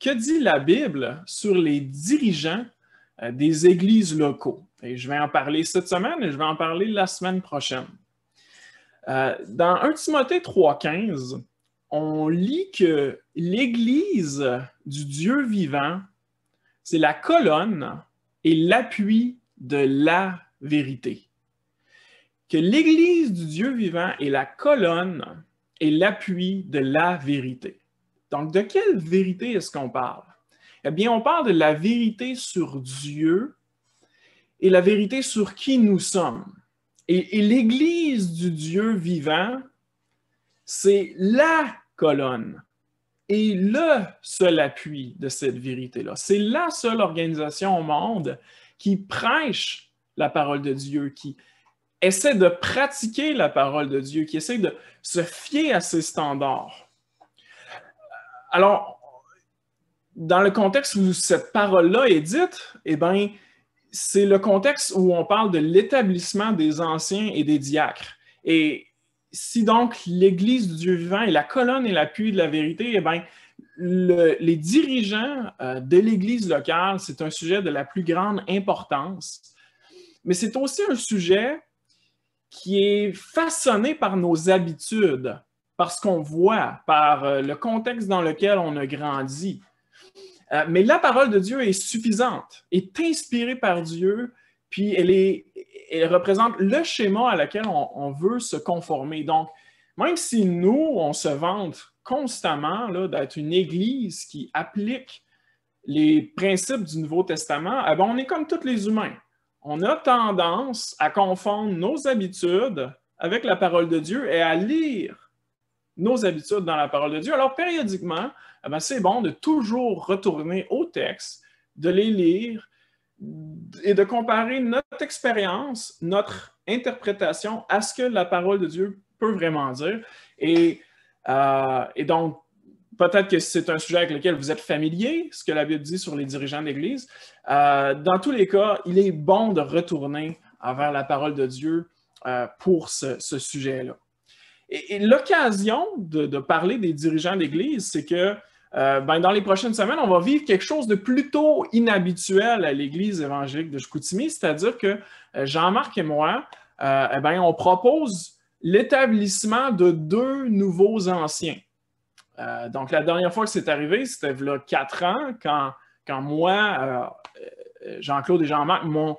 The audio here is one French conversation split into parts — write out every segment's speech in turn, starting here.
que dit la Bible sur les dirigeants euh, des églises locaux? Et je vais en parler cette semaine et je vais en parler la semaine prochaine. Euh, dans 1 Timothée 3.15, on lit que l'Église du Dieu vivant, c'est la colonne et l'appui de la vérité. Que l'Église du Dieu vivant est la colonne et l'appui de la vérité. Donc, de quelle vérité est-ce qu'on parle? Eh bien, on parle de la vérité sur Dieu et la vérité sur qui nous sommes. Et, l'Église du Dieu vivant, c'est la colonne et le seul appui de cette vérité-là. C'est la seule organisation au monde qui prêche la parole de Dieu, qui essaie de pratiquer la parole de Dieu, qui essaie de se fier à ses standards alors, dans le contexte où cette parole-là est dite, eh ben, c'est le contexte où on parle de l'établissement des anciens et des diacres. Et si donc l'Église du Dieu vivant est la colonne et l'appui de la vérité, eh bien, les dirigeants euh, de l'Église locale, c'est un sujet de la plus grande importance, mais c'est aussi un sujet qui est façonné par nos habitudes parce qu'on voit, par euh, le contexte dans lequel on a grandi. Euh, mais la parole de Dieu est suffisante, est inspirée par Dieu, puis elle, elle représente le schéma à laquelle on, veut se conformer. Donc, même si nous, on se vante constamment d'être une Église qui applique les principes du Nouveau Testament, eh ben, on est comme tous les humains. On a tendance à confondre nos habitudes avec la parole de Dieu et à lire nos habitudes dans la parole de Dieu. Alors, périodiquement, eh c'est bon de toujours retourner au texte, de les lire et de comparer notre expérience, notre interprétation à ce que la parole de Dieu peut vraiment dire. Euh, et, donc, peut-être que c'est un sujet avec lequel vous êtes familier, ce que la Bible dit sur les dirigeants d'Église. Euh, dans tous les cas, il est bon de retourner vers la parole de Dieu euh, pour ce sujet-là. Et, l'occasion de, parler des dirigeants de d'Église, c'est que euh, ben, dans les prochaines semaines, on va vivre quelque chose de plutôt inhabituel à l'Église évangélique de Chicoutimi, c'est-à-dire que euh, Jean-Marc et moi, euh, eh ben, on propose l'établissement de deux nouveaux anciens. donc, la dernière fois que c'est arrivé, c'était il y a quatre ans, quand, moi, Jean-Claude et Jean-Marc m'ont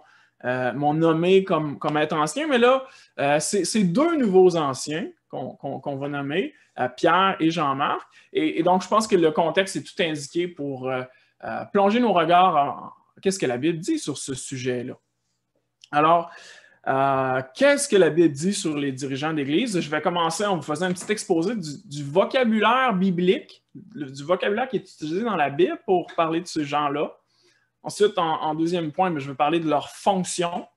nommé comme, comme être ancien, mais là, c'est deux nouveaux anciens qu'on va nommer, euh, Pierre et Jean-Marc. Et, donc, je pense que le contexte est tout indiqué pour euh, euh, plonger nos regards en qu'est-ce que la Bible dit sur ce sujet-là. Alors, qu'est-ce que la Bible dit sur les dirigeants d'Église? Je vais commencer en vous faisant un petit exposé du, vocabulaire biblique, du vocabulaire qui est utilisé dans la Bible pour parler de ces gens-là. Ensuite, en, en, deuxième point, ben, je vais parler de leur fonction.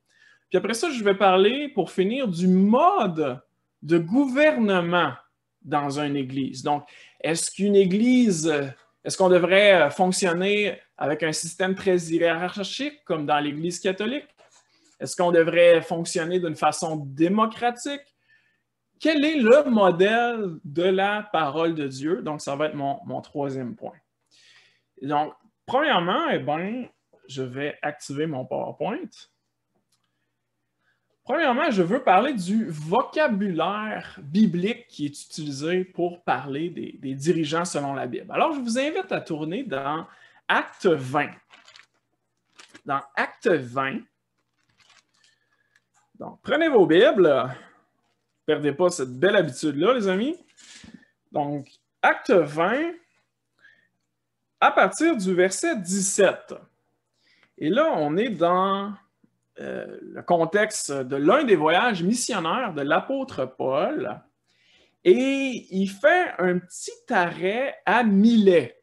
Puis après ça, je vais parler, pour finir, du mode de gouvernement dans une église. Donc, est-ce qu'une église, est-ce qu'on devrait euh, fonctionner avec un système très hiérarchique comme dans l'église catholique? Est-ce qu'on devrait fonctionner d'une façon démocratique? Quel est le modèle de la parole de Dieu? Donc, ça va être mon, troisième point. Donc, premièrement, eh ben, je vais activer mon PowerPoint. Premièrement, je veux parler du vocabulaire biblique qui est utilisé pour parler des, dirigeants selon la Bible. Alors, je vous invite à tourner dans Acte 20. Dans Acte 20. Donc, prenez vos Bibles. Ne Perdez pas cette belle habitude-là, les amis. Donc, Acte 20, à partir du verset 17. Et là, on est dans euh, le contexte de l'un des voyages missionnaires de l'apôtre Paul. Et il fait un petit arrêt à Milet.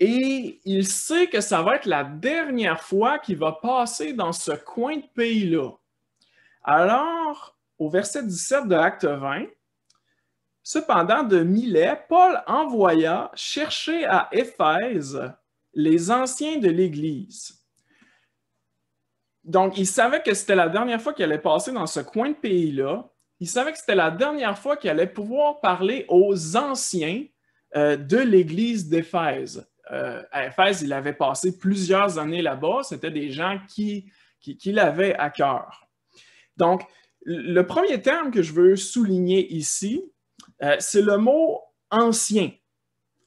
Et il sait que ça va être la dernière fois qu'il va passer dans ce coin de pays-là. Alors, au verset 17 de l'acte 20, Cependant, de Milet, Paul envoya chercher à Éphèse les anciens de l'Église donc, il savait que c'était la dernière fois qu'il allait passer dans ce coin de pays-là. Il savait que c'était la dernière fois qu'il allait pouvoir parler aux anciens euh, de l'Église d'Éphèse. Euh, à Éphèse, il avait passé plusieurs années là-bas. C'était des gens qui, qui, l'avaient à cœur. Donc, le premier terme que je veux souligner ici, euh, c'est le mot ancien.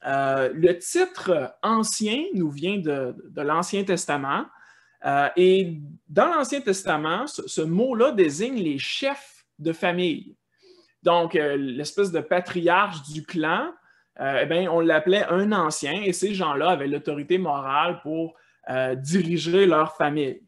le titre ancien nous vient de l'Ancien Testament. Euh, et dans l'Ancien Testament, ce, mot-là désigne les chefs de famille. Donc, euh, l'espèce de patriarche du clan, euh, eh bien, on l'appelait un ancien et ces gens-là avaient l'autorité morale pour diriger leur famille.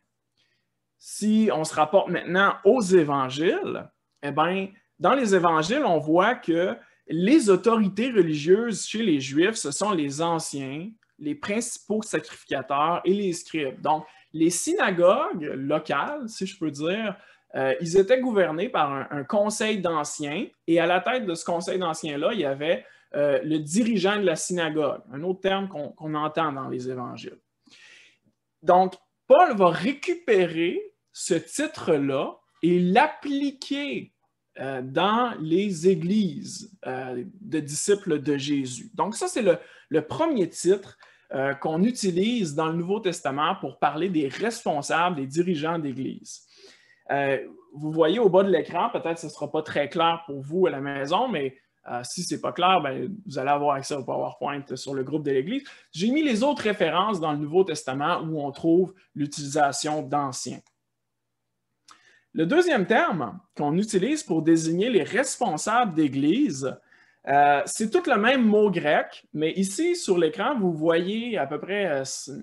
Si on se rapporte maintenant aux évangiles, eh bien, dans les évangiles, on voit que les autorités religieuses chez les Juifs, ce sont les anciens, les principaux sacrificateurs et les scribes. Donc, les synagogues locales, si je peux dire, euh, ils étaient gouvernés par un, conseil d'anciens et à la tête de ce conseil d'anciens-là, il y avait euh, le dirigeant de la synagogue, un autre terme qu'on entend dans les évangiles. Donc, Paul va récupérer ce titre-là et l'appliquer euh, dans les églises de disciples de Jésus. Donc, ça, c'est le, premier titre euh, qu'on utilise dans le Nouveau Testament pour parler des responsables, des dirigeants d'Église. Euh, vous voyez au bas de l'écran, peut-être ce ne sera pas très clair pour vous à la maison, mais euh, si ce n'est pas clair, ben, vous allez avoir accès au PowerPoint sur le groupe de l'Église. J'ai mis les autres références dans le Nouveau Testament où on trouve l'utilisation d'anciens. Le deuxième terme qu'on utilise pour désigner les responsables d'Église, euh, c'est tout le même mot grec, mais ici sur l'écran, vous voyez à peu près euh, euh,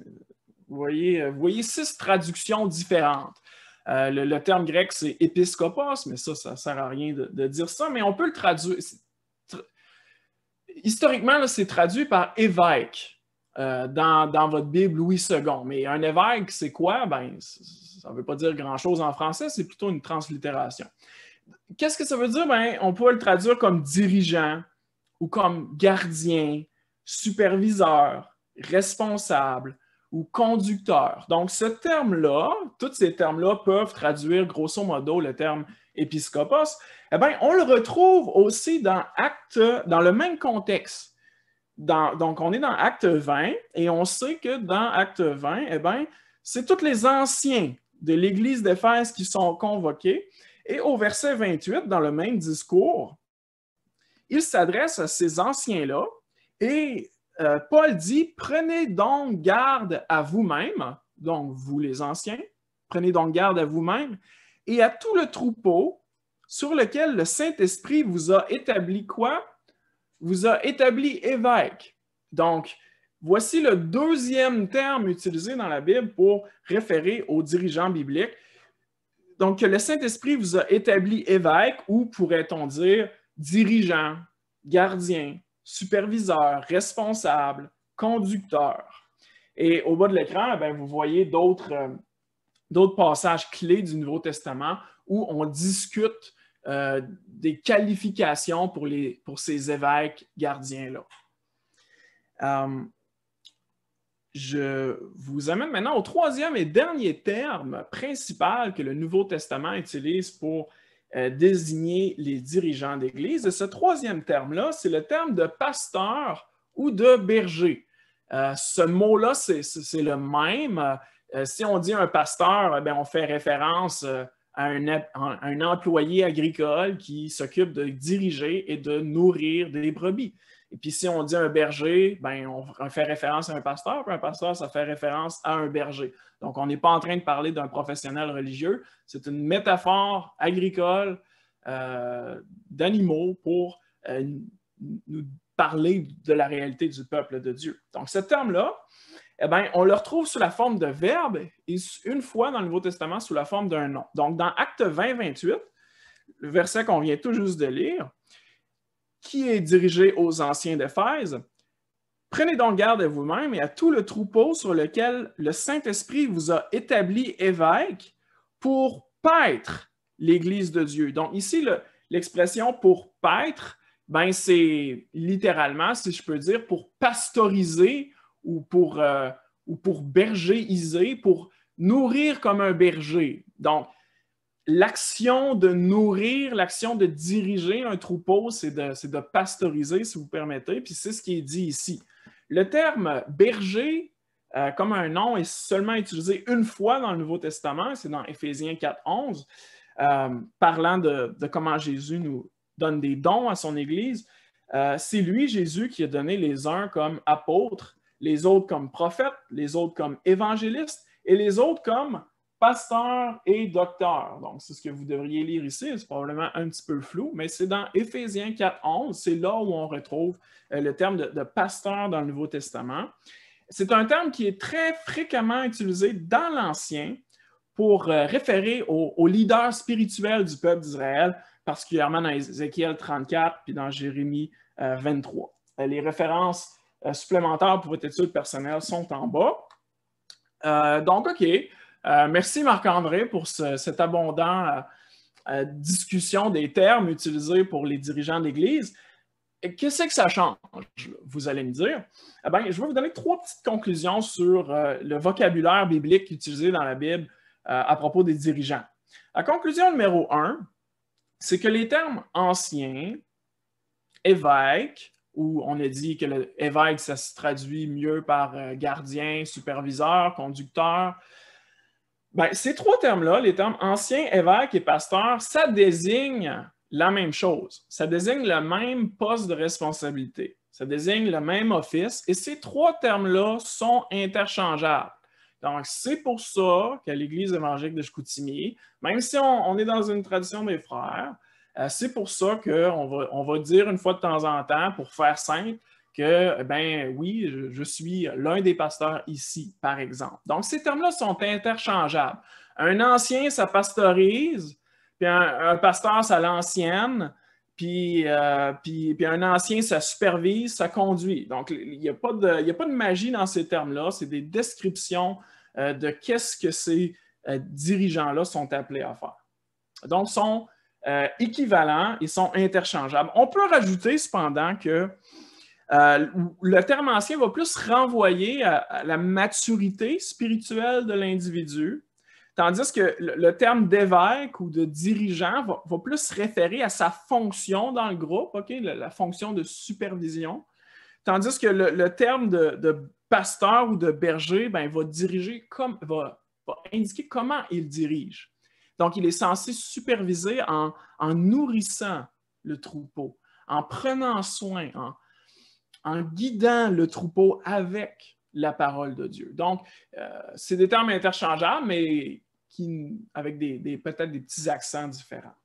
vous voyez, six traductions différentes. le, terme grec, c'est épiscopos, mais ça, ça ne sert à rien de, dire ça, mais on peut le traduire. Historiquement, c'est traduit par évêque dans, votre Bible Louis II. Mais un évêque, c'est quoi? Ben, ça ne veut pas dire grand-chose en français, c'est plutôt une translittération. Qu'est-ce que ça veut dire? Ben, on peut le traduire comme dirigeant ou comme gardien, superviseur, responsable ou conducteur. Donc, ce terme-là, tous ces termes-là peuvent traduire grosso modo le terme épiscopos. Eh on le retrouve aussi dans dans le même contexte. donc, on est dans Acte 20 et on sait que dans Acte 20, eh c'est tous les anciens de l'Église d'Éphèse qui sont convoqués et au verset 28, dans le même discours, il s'adresse à ces anciens-là et euh, Paul dit, prenez donc garde à vous-même, donc vous les anciens, prenez donc garde à vous-même et à tout le troupeau sur lequel le Saint-Esprit vous a établi quoi? Vous a établi évêque. Donc, voici le deuxième terme utilisé dans la Bible pour référer aux dirigeants bibliques. Donc, le Saint-Esprit vous a établi évêque ou pourrait-on dire dirigeant, gardien, superviseur, responsable, conducteur. Et au bas de l'écran, ben, vous voyez euh, d'autres, passages clés du Nouveau Testament où on discute euh, des qualifications pour, ces évêques gardiens-là. Euh, je vous amène maintenant au troisième et dernier terme principal que le Nouveau Testament utilise pour euh, désigner les dirigeants d'Église. ce troisième terme-là, c'est le terme de pasteur ou de berger. Euh, ce mot-là, c'est le même. Euh, si on dit un pasteur, eh on fait référence à un employé agricole qui s'occupe de diriger et de nourrir des brebis. Et puis si on dit un berger, ben, on fait référence à un pasteur, un pasteur, ça fait référence à un berger. Donc on n'est pas en train de parler d'un professionnel religieux, c'est une métaphore agricole euh, d'animaux pour euh, nous parler de la réalité du peuple de Dieu. Donc ce terme-là, eh ben, on le retrouve sous la forme de verbe et une fois dans le Nouveau Testament sous la forme d'un nom. Donc dans Acte 20, 28, le verset qu'on vient tout juste de lire, qui est dirigé aux anciens d'Éphèse. Prenez donc garde à vous-même et à tout le troupeau sur lequel le Saint-Esprit vous a établi évêque pour paître l'Église de Dieu. Donc ici, l'expression pour paître, ben c'est littéralement, si je peux dire, pour pastoriser ou pour, euh, ou pour bergeriser, pour nourrir comme un berger. Donc, l'action de nourrir, l'action de diriger un troupeau, c'est de, pasteuriser, si vous permettez, puis c'est ce qui est dit ici. Le terme berger, euh, comme un nom, est seulement utilisé une fois dans le Nouveau Testament, c'est dans Éphésiens 4, 11, euh, parlant de, comment Jésus nous donne des dons à son Église. Euh, c'est lui, Jésus, qui a donné les uns comme apôtres, les autres comme prophètes, les autres comme évangélistes et les autres comme pasteur et docteur. Donc, c'est ce que vous devriez lire ici. C'est probablement un petit peu flou, mais c'est dans Éphésiens 4, 11. C'est là où on retrouve euh, le terme de, pasteur dans le Nouveau Testament. C'est un terme qui est très fréquemment utilisé dans l'Ancien pour euh, référer aux leaders spirituels du peuple d'Israël, particulièrement dans Ézéchiel 34 puis dans Jérémie 23. Euh, les références supplémentaires pour votre étude personnelle sont en bas. donc, OK, euh, merci Marc-André pour cette abondante euh, euh, discussion des termes utilisés pour les dirigeants d'Église. Qu'est-ce que ça change, vous allez me dire? Eh je vais vous donner trois petites conclusions sur le vocabulaire biblique utilisé dans la Bible à propos des dirigeants. La conclusion numéro un, c'est que les termes anciens, évêque, où on a dit que l'évêque, ça se traduit mieux par gardien, superviseur, conducteur, ben, ces trois termes-là, les termes ancien, évêque et pasteur, ça désigne la même chose. Ça désigne le même poste de responsabilité. Ça désigne le même office. Et ces trois termes-là sont interchangeables. Donc, c'est pour ça qu'à l'Église évangélique de Chicoutimi, même si on, est dans une tradition des frères, euh, c'est pour ça qu'on va, va dire une fois de temps en temps, pour faire simple, que, eh ben oui, je, suis l'un des pasteurs ici, par exemple. Donc, ces termes-là sont interchangeables. Un ancien, ça pasteurise, puis un, pasteur, ça l'ancienne, euh, puis, puis, un ancien, ça supervise, ça conduit. Donc, il n'y a, pas de magie dans ces termes-là, c'est des descriptions euh, de qu'est-ce que ces euh, dirigeants-là sont appelés à faire. Donc, ils sont équivalents, ils sont interchangeables. On peut rajouter cependant que euh, le terme ancien va plus renvoyer à, la maturité spirituelle de l'individu, tandis que le, terme d'évêque ou de dirigeant va, plus se référer à sa fonction dans le groupe, la, fonction de supervision, tandis que le, terme de, pasteur ou de berger ben, va diriger comme indiquer comment il dirige. Donc, il est censé superviser en, en nourrissant le troupeau, en prenant soin, en, en guidant le troupeau avec la parole de Dieu. Donc, euh, c'est des termes interchangeables, mais avec peut-être des petits accents différents.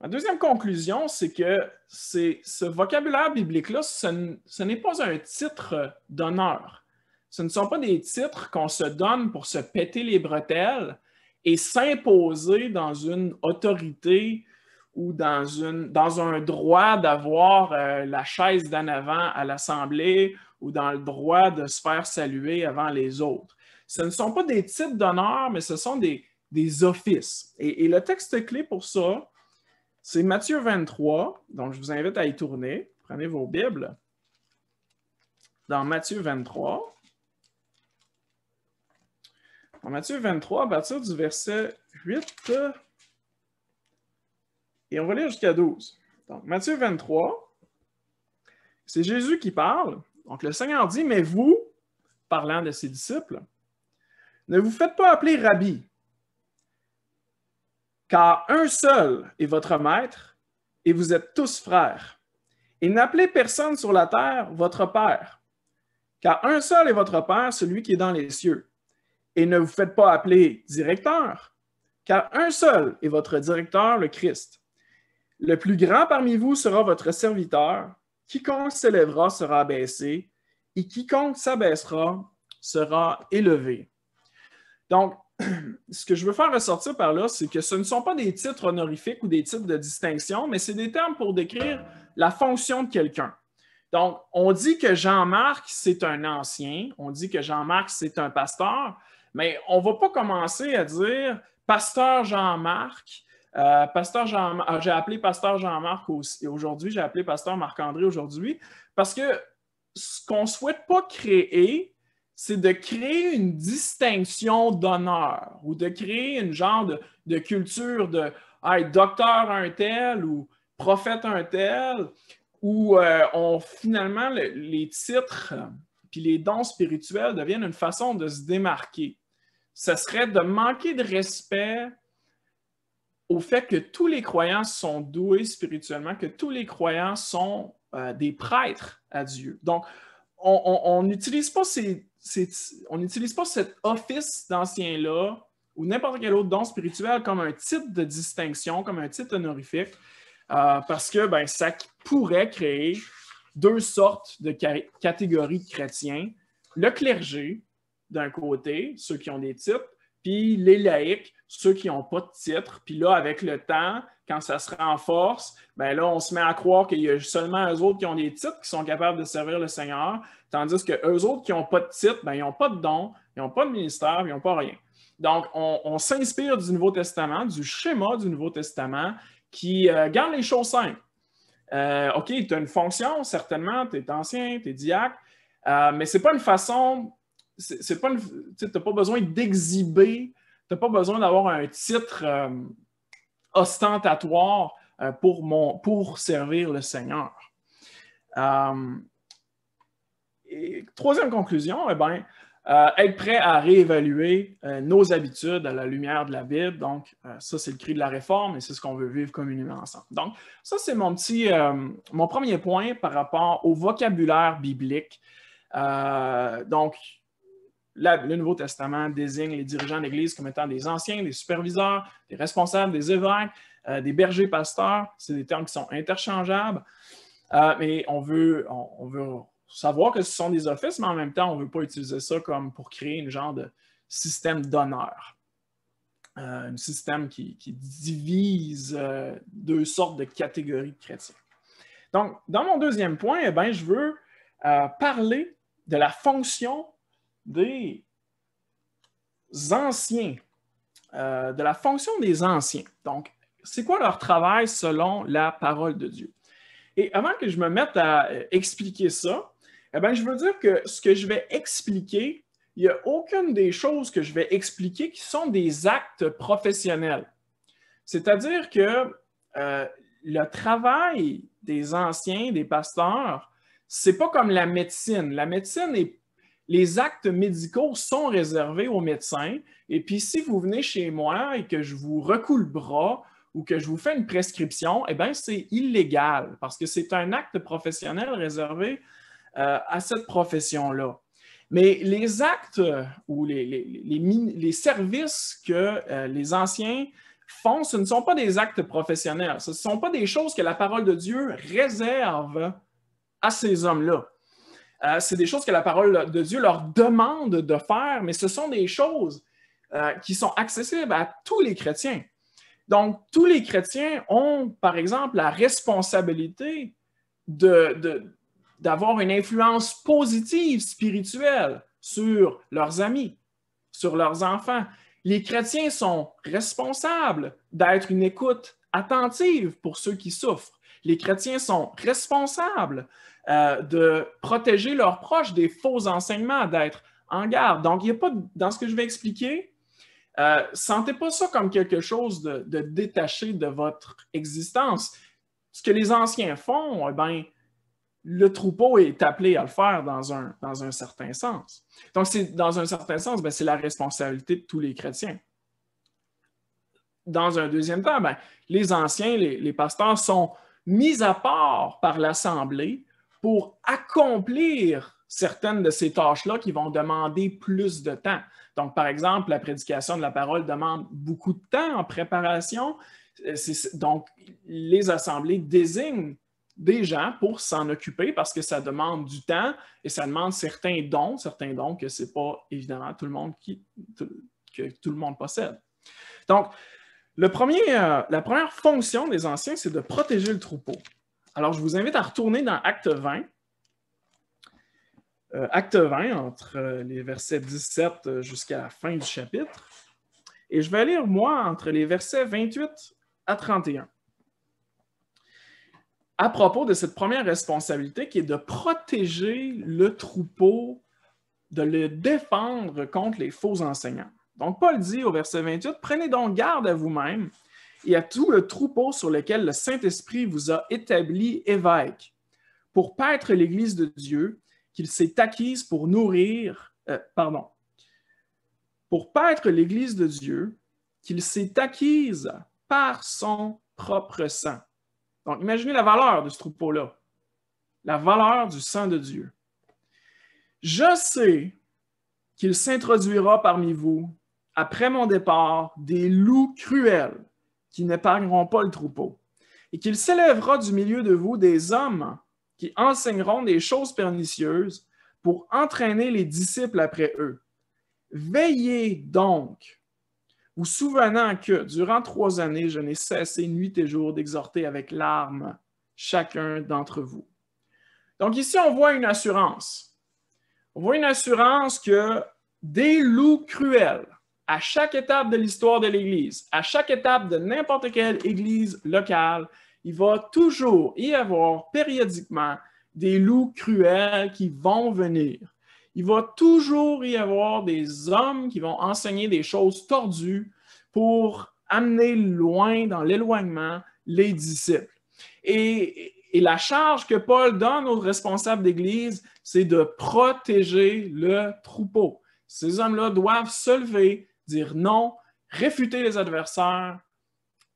Ma deuxième conclusion, c'est que ce vocabulaire biblique-là, ce, n'est pas un titre d'honneur. Ce ne sont pas des titres qu'on se donne pour se péter les bretelles et s'imposer dans une autorité ou dans, une, dans un droit d'avoir euh, la chaise d'en avant à l'Assemblée ou dans le droit de se faire saluer avant les autres. Ce ne sont pas des types d'honneur, mais ce sont des, offices. Et, le texte clé pour ça, c'est Matthieu 23, donc je vous invite à y tourner. Prenez vos Bibles. Dans Matthieu 23, dans Matthieu 23, à partir du verset 8, et on va lire jusqu'à 12. Donc, Matthieu 23, c'est Jésus qui parle. Donc, le Seigneur dit, mais vous, parlant de ses disciples, ne vous faites pas appeler rabbi, car un seul est votre maître, et vous êtes tous frères. Et n'appelez personne sur la terre votre Père, car un seul est votre Père, celui qui est dans les cieux. Et ne vous faites pas appeler directeur, car un seul est votre directeur, le Christ. Le plus grand parmi vous sera votre serviteur. Quiconque s'élèvera sera abaissé, et quiconque s'abaissera sera élevé. Donc, ce que je veux faire ressortir par là, c'est que ce ne sont pas des titres honorifiques ou des titres de distinction, mais c'est des termes pour décrire la fonction de quelqu'un. Donc, on dit que Jean-Marc, c'est un ancien, on dit que Jean-Marc, c'est un pasteur, mais on ne va pas commencer à dire pasteur Jean-Marc, euh, ah, j'ai appelé pasteur Jean-Marc aujourd'hui, j'ai appelé pasteur Marc-André aujourd'hui, parce que ce qu'on ne souhaite pas créer, c'est de créer une distinction d'honneur ou de créer une genre de, culture de docteur un tel ou prophète un tel, où euh, finalement les titres euh, puis les dons spirituels deviennent une façon de se démarquer. Ce serait de manquer de respect au fait que tous les croyants sont doués spirituellement, que tous les croyants sont euh, des prêtres à Dieu. Donc, on n'utilise pas cet office d'ancien-là ou n'importe quel autre don spirituel comme un titre de distinction, comme un titre honorifique, euh, parce que ben, ça pourrait créer deux sortes de catégories de chrétiens. Le clergé, d'un côté, ceux qui ont des titres, puis les laïcs, ceux qui n'ont pas de titre. Puis là, avec le temps, quand ça se renforce, ben là, on se met à croire qu'il y a seulement eux autres qui ont des titres qui sont capables de servir le Seigneur, tandis que eux autres qui n'ont pas de titre, ben, ils n'ont pas de don, ils n'ont pas de ministère, ils n'ont pas rien. Donc, on, s'inspire du Nouveau Testament, du schéma du Nouveau Testament qui euh, garde les choses simples. Euh, OK, tu as une fonction, certainement, tu es ancien, tu es diacre, euh, mais ce n'est pas une façon, c'est pas tu n'as pas besoin d'exhiber tu n'as pas besoin d'avoir un titre euh, ostentatoire euh, pour, mon, pour servir le Seigneur. Euh, troisième conclusion, eh ben, être prêt à réévaluer nos habitudes à la lumière de la Bible. Donc, ça, c'est le cri de la réforme et c'est ce qu'on veut vivre communément ensemble. Donc, ça, c'est mon petit, mon premier point par rapport au vocabulaire biblique. donc, le Nouveau Testament désigne les dirigeants de l'Église comme étant des anciens, des superviseurs, des responsables, des évêques, euh, des bergers pasteurs. C'est des termes qui sont interchangeables. Euh, mais on veut, savoir que ce sont des offices, mais en même temps, on ne veut pas utiliser ça comme pour créer une genre de système d'honneur. Euh, un système qui, divise deux sortes de catégories de chrétiens. Donc, dans mon deuxième point, eh ben, je veux parler de la fonction des anciens, euh, de la fonction des anciens. Donc, c'est quoi leur travail selon la parole de Dieu? Et avant que je me mette à euh, expliquer ça, eh ben, je veux dire que ce que je vais expliquer, il n'y a aucune des choses que je vais expliquer qui sont des actes professionnels. C'est-à-dire que euh, le travail des anciens, des pasteurs, c'est pas comme la médecine. La médecine est les actes médicaux sont réservés aux médecins. Et puis, si vous venez chez moi et que je vous recoule le bras ou que je vous fais une prescription, eh bien, c'est illégal parce que c'est un acte professionnel réservé euh, à cette profession-là. Mais les actes euh, ou les, services que euh, les anciens font, ce ne sont pas des actes professionnels. Ce ne sont pas des choses que la parole de Dieu réserve à ces hommes-là. Euh, c'est des choses que la parole de Dieu leur demande de faire, mais ce sont des choses euh, qui sont accessibles à tous les chrétiens. Donc, tous les chrétiens ont, par exemple, la responsabilité d'avoir une influence positive spirituelle sur leurs amis, sur leurs enfants. Les chrétiens sont responsables d'être une écoute attentive pour ceux qui souffrent les chrétiens sont responsables euh, de protéger leurs proches des faux enseignements, d'être en garde. Donc, il n'y a pas, dans ce que je vais expliquer, euh, sentez pas ça comme quelque chose de, détaché de votre existence. Ce que les anciens font, eh ben, le troupeau est appelé à le faire dans un, certain sens. Donc, c'est, dans un certain sens, ben, c'est la responsabilité de tous les chrétiens. Dans un deuxième temps, ben, les anciens, les, les, pasteurs sont mis à part par l'Assemblée pour accomplir certaines de ces tâches-là qui vont demander plus de temps. Donc, par exemple, la prédication de la parole demande beaucoup de temps en préparation. Euh, donc, les assemblées désignent des gens pour s'en occuper parce que ça demande du temps et ça demande certains dons, certains dons que ce n'est pas évidemment tout le monde qui, que tout le monde possède. Donc, euh, la première fonction des anciens, c'est de protéger le troupeau. Alors, je vous invite à retourner dans Acte 20. Euh, acte 20, entre euh, les versets 17 jusqu'à la fin du chapitre. Et je vais lire, moi, entre les versets 28 à 31. À propos de cette première responsabilité qui est de protéger le troupeau, de le défendre contre les faux enseignants. Donc, Paul dit au verset 28, Prenez donc garde à vous-même et à tout le troupeau sur lequel le Saint-Esprit vous a établi évêque, pour paître l'Église de Dieu qu'il s'est acquise pour nourrir, euh, pardon, pour paître l'Église de Dieu qu'il s'est acquise par son propre sang. Donc, imaginez la valeur de ce troupeau-là, la valeur du sang de Dieu. Je sais qu'il s'introduira parmi vous après mon départ, des loups cruels qui n'épargneront pas le troupeau, et qu'il s'élèvera du milieu de vous des hommes qui enseigneront des choses pernicieuses pour entraîner les disciples après eux. Veillez donc, vous souvenant que durant trois années, je n'ai cessé nuit et jour d'exhorter avec larmes chacun d'entre vous. Donc ici, on voit une assurance. On voit une assurance que des loups cruels à chaque étape de l'histoire de l'Église, à chaque étape de n'importe quelle Église locale, il va toujours y avoir périodiquement des loups cruels qui vont venir. Il va toujours y avoir des hommes qui vont enseigner des choses tordues pour amener loin dans l'éloignement les disciples. Et, la charge que Paul donne aux responsables d'Église, c'est de protéger le troupeau. Ces hommes-là doivent se lever, dire non, réfuter les adversaires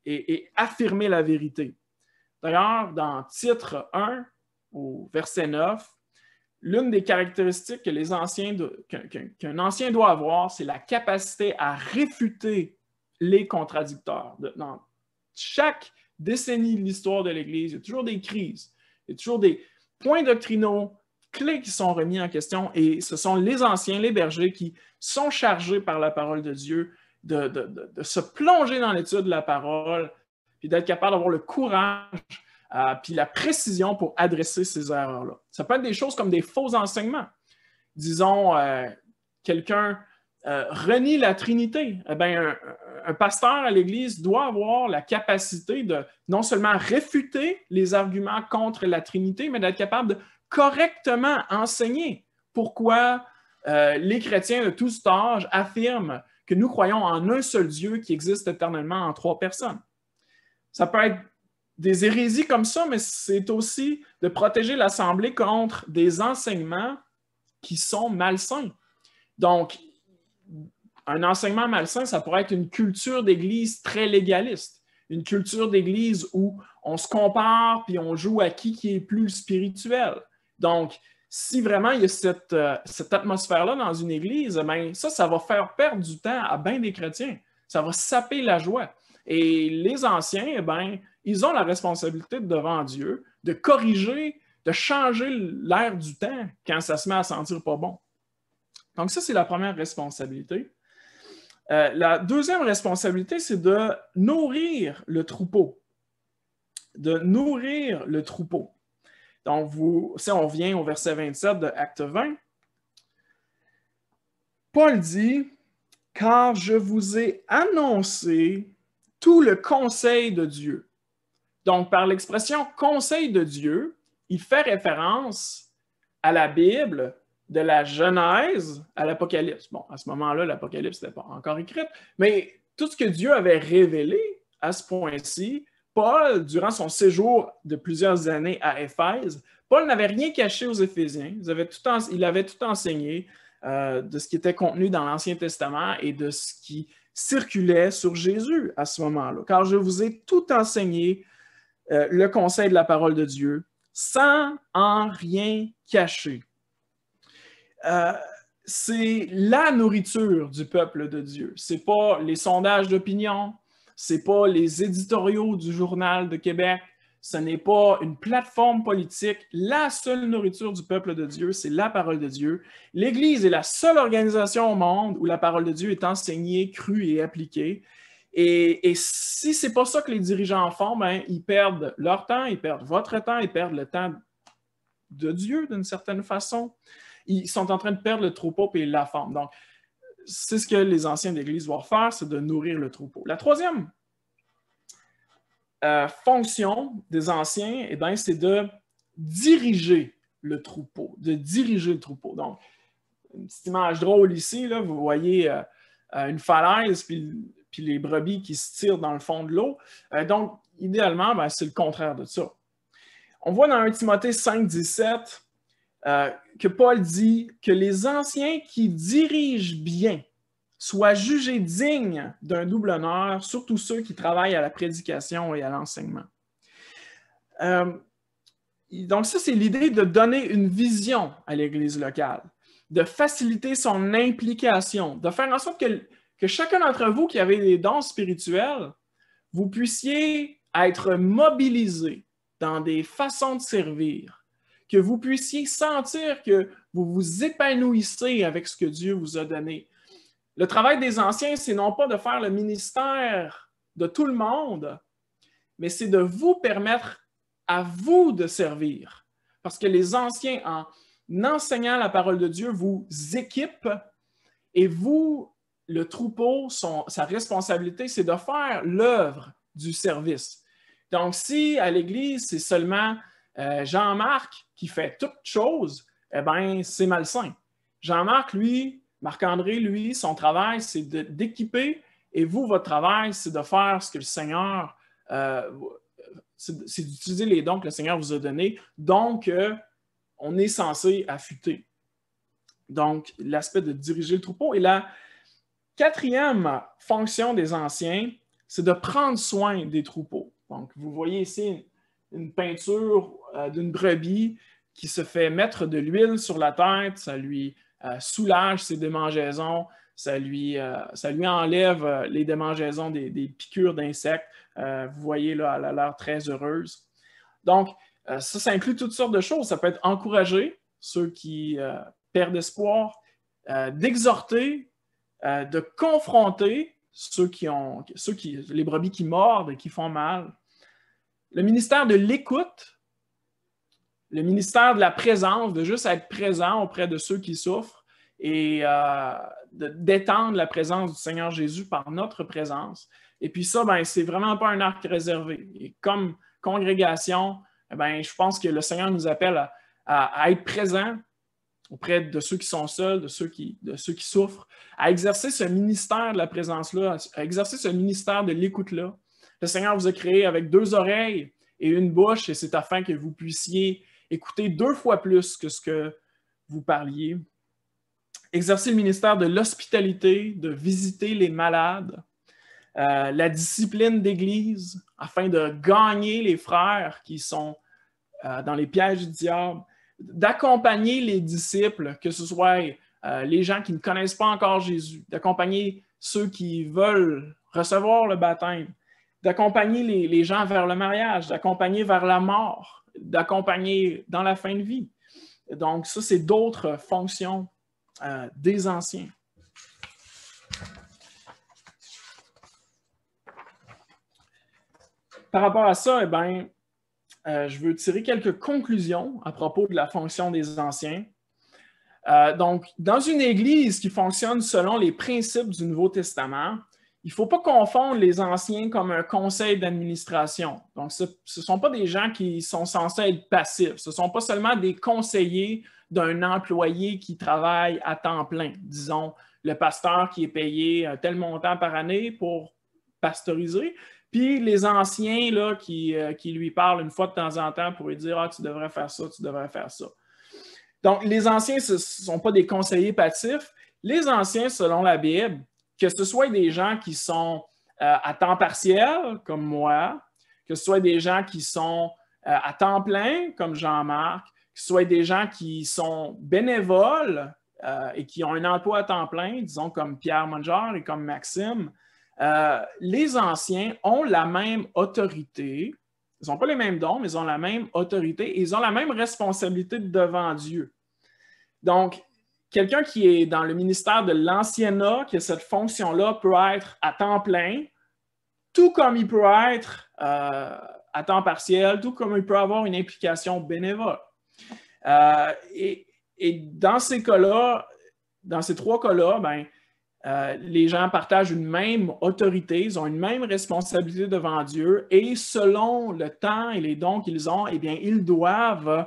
et, affirmer la vérité. D'ailleurs, dans titre 1, au verset 9, l'une des caractéristiques que les qu'un ancien doit avoir, c'est la capacité à réfuter les contradicteurs. Dans chaque décennie de l'histoire de l'Église, il y a toujours des crises, il y a toujours des points doctrinaux clés qui sont remis en question et ce sont les anciens, les bergers qui sont chargés par la parole de Dieu de, se plonger dans l'étude de la parole, puis d'être capable d'avoir le courage, et euh, puis la précision pour adresser ces erreurs-là. Ça peut être des choses comme des faux enseignements. Disons, euh, quelqu'un euh, renie la Trinité. Eh bien, un, un, pasteur à l'Église doit avoir la capacité de non seulement réfuter les arguments contre la Trinité, mais d'être capable de correctement enseigné pourquoi euh, les chrétiens de tous âge affirment que nous croyons en un seul Dieu qui existe éternellement en trois personnes. Ça peut être des hérésies comme ça, mais c'est aussi de protéger l'Assemblée contre des enseignements qui sont malsains. Donc, un enseignement malsain, ça pourrait être une culture d'Église très légaliste, une culture d'Église où on se compare puis on joue à qui qui est plus spirituel, donc, si vraiment il y a euh, cette, atmosphère-là dans une église, ben, ça, ça va faire perdre du temps à bien des chrétiens. Ça va saper la joie. Et les anciens, eh ben, ils ont la responsabilité devant Dieu de corriger, de changer l'air du temps quand ça se met à sentir pas bon. Donc, ça, c'est la première responsabilité. Euh, la deuxième responsabilité, c'est de nourrir le troupeau. De nourrir le troupeau. Donc, si on revient au verset 27 de Acte 20, Paul dit, car je vous ai annoncé tout le conseil de Dieu. Donc, par l'expression conseil de Dieu, il fait référence à la Bible, de la Genèse à l'Apocalypse. Bon, à ce moment-là, l'Apocalypse n'était pas encore écrite, mais tout ce que Dieu avait révélé à ce point-ci, Paul, durant son séjour de plusieurs années à Éphèse, Paul n'avait rien caché aux Éphésiens. Il avait tout, enseigné euh, de ce qui était contenu dans l'Ancien Testament et de ce qui circulait sur Jésus à ce moment-là. Car je vous ai tout enseigné euh, le conseil de la parole de Dieu sans en rien cacher. Euh, c'est la nourriture du peuple de Dieu. Ce n'est pas les sondages d'opinion, n'est pas les éditoriaux du Journal de Québec, ce n'est pas une plateforme politique. La seule nourriture du peuple de Dieu, c'est la parole de Dieu. L'Église est la seule organisation au monde où la parole de Dieu est enseignée, crue et appliquée. Et, et si c'est pas ça que les dirigeants font, ben, ils perdent leur temps, ils perdent votre temps, ils perdent le temps de Dieu d'une certaine façon. Ils sont en train de perdre le troupeau et la forme. Donc, c'est ce que les anciens de l'Église doivent faire, c'est de nourrir le troupeau. La troisième euh, fonction des anciens, eh ben, c'est de diriger le troupeau, de diriger le troupeau. Donc, une petite image drôle ici, vous voyez euh, euh, une falaise, puis, les brebis qui se tirent dans le fond de l'eau. donc, idéalement, ben, c'est le contraire de ça. On voit dans 1 Timothée 5, 17, euh, que Paul dit que les anciens qui dirigent bien soient jugés dignes d'un double honneur, surtout ceux qui travaillent à la prédication et à l'enseignement. Euh, donc ça, c'est l'idée de donner une vision à l'Église locale, de faciliter son implication, de faire en sorte que, chacun d'entre vous qui avez des dons spirituels, vous puissiez être mobilisés dans des façons de servir, que vous puissiez sentir que vous vous épanouissez avec ce que Dieu vous a donné. Le travail des anciens, c'est non pas de faire le ministère de tout le monde, mais c'est de vous permettre à vous de servir. Parce que les anciens, en enseignant la parole de Dieu, vous équipent et vous, le troupeau, sa responsabilité, c'est de faire l'œuvre du service. Donc, si à l'Église, c'est seulement euh, Jean-Marc, qui fait toutes chose, eh bien, c'est malsain. Jean-Marc, lui, Marc-André, lui, son travail, c'est d'équiper, et vous, votre travail, c'est de faire ce que le Seigneur, euh, c'est d'utiliser les dons que le Seigneur vous a donnés. Donc, euh, on est censé affûter. Donc, l'aspect de diriger le troupeau. Et la quatrième fonction des anciens, c'est de prendre soin des troupeaux. Donc, vous voyez ici une peinture euh, d'une brebis qui se fait mettre de l'huile sur la tête, ça lui euh, soulage ses démangeaisons, ça lui, euh, enlève les démangeaisons des, piqûres d'insectes. vous voyez, là, elle a l'air très heureuse. Donc, ça, ça inclut toutes sortes de choses. Ça peut être encourager ceux qui perdent espoir, d'exhorter, de confronter ceux qui ont, ceux qui, les brebis qui mordent et qui font mal le ministère de l'écoute, le ministère de la présence, de juste être présent auprès de ceux qui souffrent et euh, d'étendre la présence du Seigneur Jésus par notre présence. Et puis ça, ben, c'est vraiment pas un arc réservé. Et comme congrégation, eh ben, je pense que le Seigneur nous appelle à, être présent auprès de ceux qui sont seuls, de ceux qui souffrent, à exercer ce ministère de la présence-là, à exercer ce ministère de l'écoute-là, le Seigneur vous a créé avec deux oreilles et une bouche, et c'est afin que vous puissiez écouter deux fois plus que ce que vous parliez. Exercer le ministère de l'hospitalité, de visiter les malades, euh, la discipline d'Église, afin de gagner les frères qui sont euh, dans les pièges du diable, d'accompagner les disciples, que ce soit euh, les gens qui ne connaissent pas encore Jésus, d'accompagner ceux qui veulent recevoir le baptême, d'accompagner les, gens vers le mariage, d'accompagner vers la mort, d'accompagner dans la fin de vie. Donc, ça, c'est d'autres fonctions euh, des anciens. Par rapport à ça, eh bien, euh, je veux tirer quelques conclusions à propos de la fonction des anciens. Euh, donc, dans une Église qui fonctionne selon les principes du Nouveau Testament, il ne faut pas confondre les anciens comme un conseil d'administration. Donc, ce ne sont pas des gens qui sont censés être passifs. Ce ne sont pas seulement des conseillers d'un employé qui travaille à temps plein. Disons, le pasteur qui est payé euh, tel montant par année pour pasteuriser. Puis les anciens là, qui, euh, qui lui parlent une fois de temps en temps pour lui dire Ah, tu devrais faire ça, tu devrais faire ça. Donc, les anciens, ce ne sont pas des conseillers passifs. Les anciens, selon la Bible, que ce soit des gens qui sont euh, à temps partiel, comme moi, que ce soit des gens qui sont euh, à temps plein, comme Jean-Marc, que ce soit des gens qui sont bénévoles euh, et qui ont un emploi à temps plein, disons comme Pierre Mongeard et comme Maxime, les anciens ont la même autorité. Ils n'ont pas les mêmes dons, mais ils ont la même autorité et ils ont la même responsabilité devant Dieu. Donc, quelqu'un qui est dans le ministère de l'anciennat, qui a cette fonction-là, peut être à temps plein, tout comme il peut être euh, à temps partiel, tout comme il peut avoir une implication bénévole. Euh, et, dans ces cas-là, dans ces trois cas-là, ben, euh, les gens partagent une même autorité, ils ont une même responsabilité devant Dieu et selon le temps et les dons qu'ils ont, eh bien, ils doivent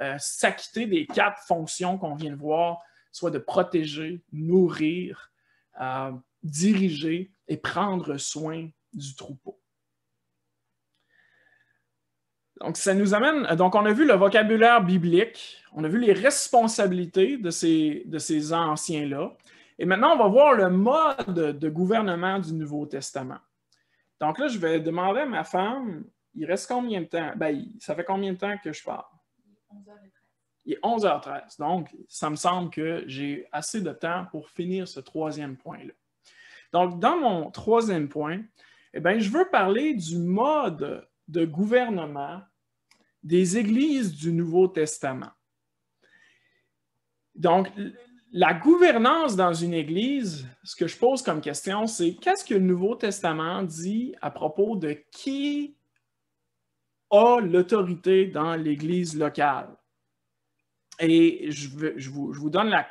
euh, s'acquitter des quatre fonctions qu'on vient de voir, soit de protéger, nourrir, euh, diriger et prendre soin du troupeau. Donc, ça nous amène. Donc, on a vu le vocabulaire biblique, on a vu les responsabilités de ces, de ces anciens-là. Et maintenant, on va voir le mode de gouvernement du Nouveau Testament. Donc là, je vais demander à ma femme, il reste combien de temps? Ben, ça fait combien de temps que je parle? 11h13. Il est 11h13. Donc, ça me semble que j'ai assez de temps pour finir ce troisième point-là. Donc, dans mon troisième point, eh je veux parler du mode de gouvernement des églises du Nouveau Testament. Donc, la gouvernance dans une église, ce que je pose comme question, c'est qu'est-ce que le Nouveau Testament dit à propos de qui a l'autorité dans l'Église locale. Et je, vous, donne la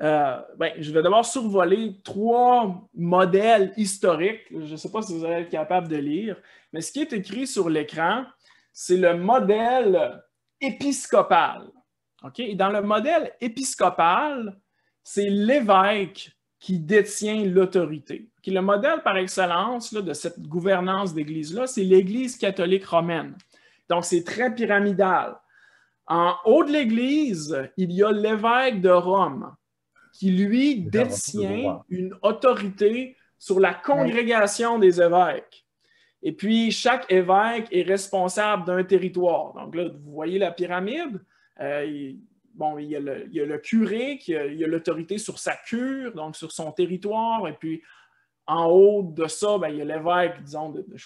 euh, ben, je vais d'abord survoler trois modèles historiques. Je ne sais pas si vous allez être capable de lire, mais ce qui est écrit sur l'écran, c'est le modèle épiscopal. Et dans le modèle épiscopal, c'est l'évêque qui détient l'autorité le modèle par excellence de cette gouvernance d'Église-là, c'est l'Église catholique romaine. Donc, c'est très pyramidal. En haut de l'Église, il y a l'évêque de Rome qui, lui, détient une autorité sur la congrégation des évêques. Et puis, chaque évêque est responsable d'un territoire. Donc là, vous voyez la pyramide. Euh, bon, il y, a le, il y, a le, curé qui a, l'autorité sur sa cure, donc sur son territoire. Et puis, en haut de ça, ben, il y a l'évêque, disons, de, de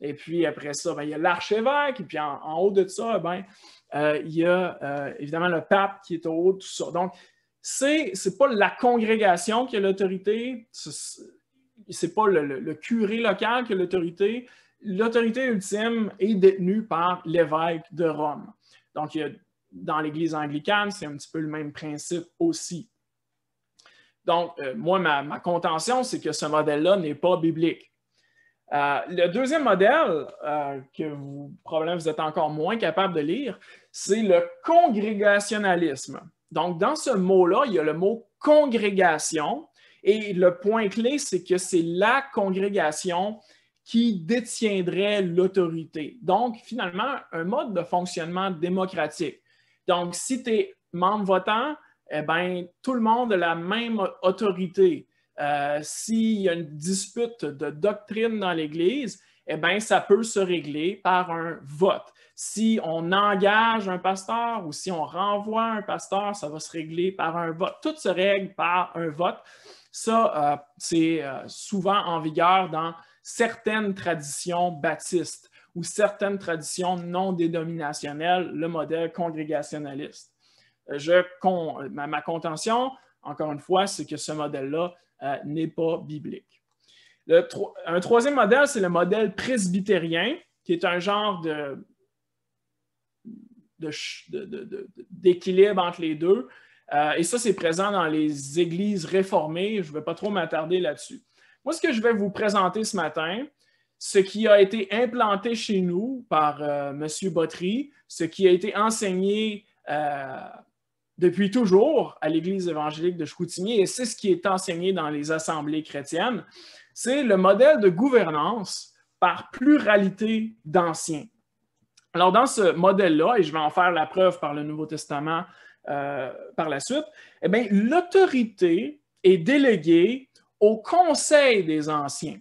Et puis après ça, ben, il y a l'archevêque. Et puis en, haut de ça, ben, euh, il y a euh, évidemment le pape qui est au haut, de tout ça. Donc, c'est n'est pas la congrégation qui a l'autorité, c'est pas le, curé local qui a l'autorité. L'autorité ultime est détenue par l'évêque de Rome. Donc, dans l'Église anglicane, c'est un petit peu le même principe aussi. Donc, euh, moi, ma, contention, c'est que ce modèle-là n'est pas biblique. Euh, le deuxième modèle, euh, que vous, probablement vous êtes encore moins capable de lire, c'est le congrégationalisme. Donc, dans ce mot-là, il y a le mot congrégation, et le point clé, c'est que c'est la congrégation qui détiendrait l'autorité. Donc, finalement, un mode de fonctionnement démocratique. Donc, si tu es membre votant, eh bien, tout le monde a la même autorité. Euh, s'il y a une dispute de doctrine dans l'Église, eh bien, ça peut se régler par un vote. Si on engage un pasteur ou si on renvoie un pasteur, ça va se régler par un vote. Tout se règle par un vote. Ça, euh, c'est euh, souvent en vigueur dans certaines traditions baptistes ou certaines traditions non dénominationnelles, le modèle congrégationaliste ma, contention, encore une fois, c'est que ce modèle-là euh, n'est pas biblique. un troisième modèle, c'est le modèle presbytérien, qui est un genre d'équilibre entre les deux. Euh, et ça, c'est présent dans les églises réformées. Je ne vais pas trop m'attarder là-dessus. Moi, ce que je vais vous présenter ce matin, ce qui a été implanté chez nous par euh, M. Botry, ce qui a été enseigné depuis toujours à l'Église évangélique de Chicoutimi, et c'est ce qui est enseigné dans les assemblées chrétiennes, c'est le modèle de gouvernance par pluralité d'anciens. Alors, dans ce modèle-là, et je vais en faire la preuve par le Nouveau Testament euh, par la suite, eh bien, l'autorité est déléguée au Conseil des anciens.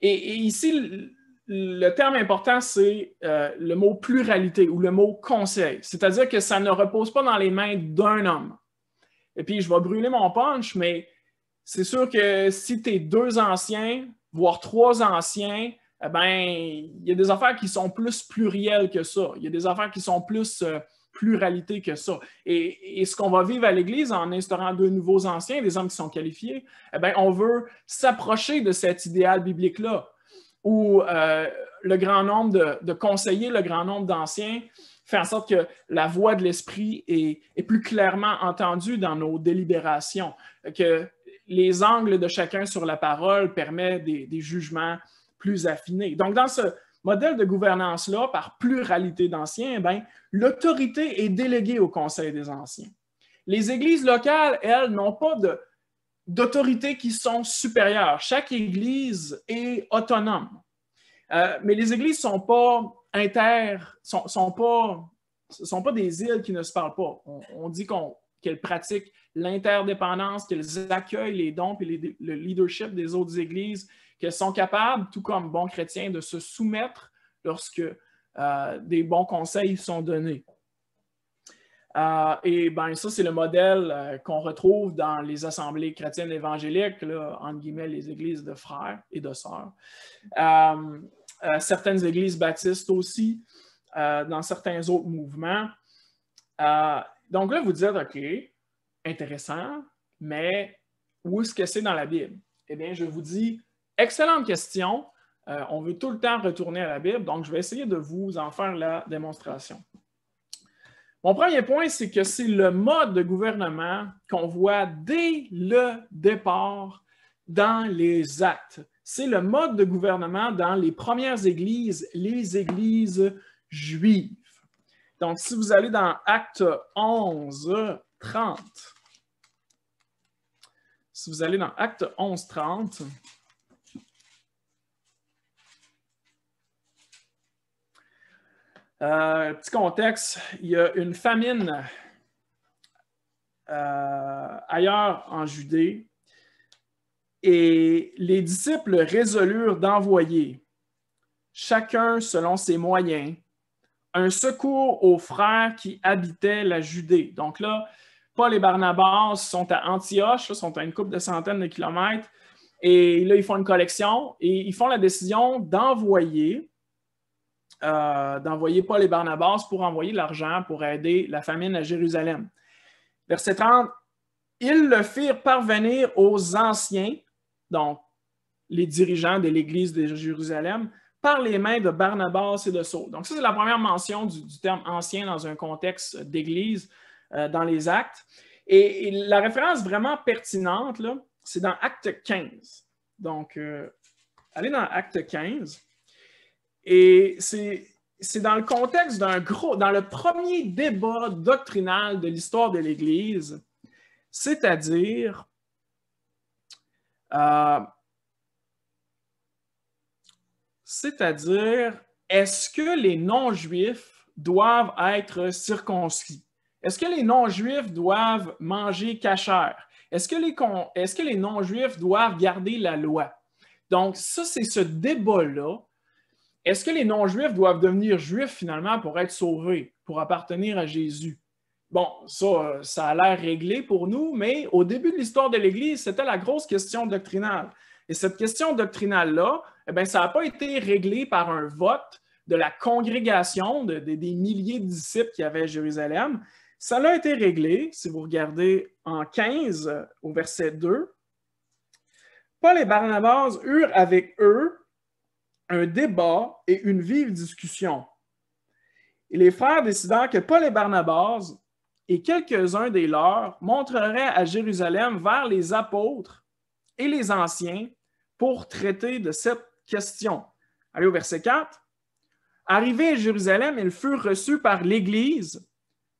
et ici, le terme important, c'est euh, le mot pluralité ou le mot conseil. C'est-à-dire que ça ne repose pas dans les mains d'un homme. Et puis, je vais brûler mon punch, mais c'est sûr que si tu es deux anciens, voire trois anciens, eh ben, il y a des affaires qui sont plus plurielles que ça. Il y a des affaires qui sont plus euh, pluralité que ça. Et, ce qu'on va vivre à l'Église en instaurant deux nouveaux anciens, des hommes qui sont qualifiés, eh ben, on veut s'approcher de cet idéal biblique-là où euh, le grand nombre de, conseillers, le grand nombre d'anciens fait en sorte que la voix de l'esprit est, plus clairement entendue dans nos délibérations, que les angles de chacun sur la parole permettent des, des jugements plus affinés. Donc, dans ce modèle de gouvernance-là, par pluralité d'anciens, ben, l'autorité est déléguée au Conseil des anciens. Les églises locales, elles, n'ont pas de d'autorités qui sont supérieures. Chaque Église est autonome. Euh, mais les Églises ne sont pas inter, sont, sont pas des îles qui ne se parlent pas. On, dit qu'elles pratiquent l'interdépendance, qu'elles accueillent les dons et le leadership des autres Églises, qu'elles sont capables, tout comme bons chrétiens, de se soumettre lorsque euh, des bons conseils sont donnés. Euh, et ben ça, c'est le modèle euh, qu'on retrouve dans les assemblées chrétiennes évangéliques, entre guillemets, les églises de frères et de sœurs. Euh, certaines églises baptistes aussi, dans certains autres mouvements. donc là, vous dites, OK, intéressant, mais où est-ce que c'est dans la Bible? Eh bien, je vous dis, excellente question. on veut tout le temps retourner à la Bible, donc je vais essayer de vous en faire la démonstration. Mon premier point, c'est que c'est le mode de gouvernement qu'on voit dès le départ dans les actes. C'est le mode de gouvernement dans les premières églises, les églises juives. Donc, si vous allez dans Acte 11.30, si vous allez dans Acte 11.30, Euh, petit contexte, il y a une famine euh, ailleurs en Judée et les disciples résolurent d'envoyer, chacun selon ses moyens, un secours aux frères qui habitaient la Judée. Donc là, Paul et Barnabas sont à Antioche, sont à une couple de centaines de kilomètres, et là, ils font une collection et ils font la décision d'envoyer euh, d'envoyer Paul et Barnabas pour envoyer l'argent pour aider la famine à Jérusalem. Verset 30, ils le firent parvenir aux anciens, donc les dirigeants de l'Église de Jérusalem, par les mains de Barnabas et de Saul. Donc ça, c'est la première mention du, terme ancien dans un contexte d'Église euh, dans les actes. Et, la référence vraiment pertinente, c'est dans Acte 15. Donc, euh, allez dans Acte 15. Et c'est dans le contexte d'un gros, dans le premier débat doctrinal de l'histoire de l'Église, c'est-à-dire euh, c'est-à-dire est-ce que les non-juifs doivent être circoncis? Est-ce que les non-juifs doivent manger cachère? Est-ce que les, que les non-juifs doivent garder la loi? Donc, ça, c'est ce débat-là est-ce que les non-juifs doivent devenir juifs finalement pour être sauvés, pour appartenir à Jésus? Bon, ça, euh, ça a l'air réglé pour nous, mais au début de l'histoire de l'Église, c'était la grosse question doctrinale. Et cette question doctrinale-là, eh bien, ça n'a pas été réglé par un vote de la congrégation, des milliers de disciples qui avaient à Jérusalem. Ça l'a été réglé, si vous regardez en 15, euh, au verset 2. Paul et Barnabas eurent avec eux un débat et une vive discussion. Et les frères décidèrent que Paul et Barnabas et quelques-uns des leurs montreraient à Jérusalem vers les apôtres et les anciens pour traiter de cette question. Allez au verset 4. Arrivés à Jérusalem, ils furent reçus par l'Église,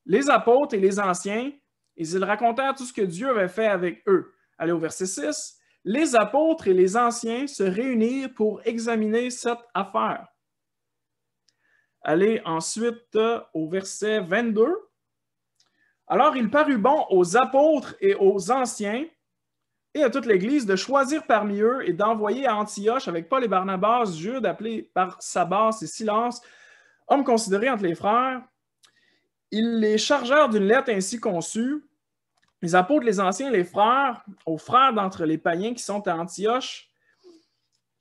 les apôtres et les anciens, et ils racontèrent tout ce que Dieu avait fait avec eux. Allez au verset 6 les apôtres et les anciens se réunirent pour examiner cette affaire. Allez ensuite euh, au verset 22. Alors il parut bon aux apôtres et aux anciens et à toute l'Église de choisir parmi eux et d'envoyer à Antioche avec Paul et Barnabas, Jude, appelé par Sabas et Silence, homme considérés entre les frères. Ils les chargèrent d'une lettre ainsi conçue les apôtres, les anciens, les frères, aux frères d'entre les païens qui sont à Antioche,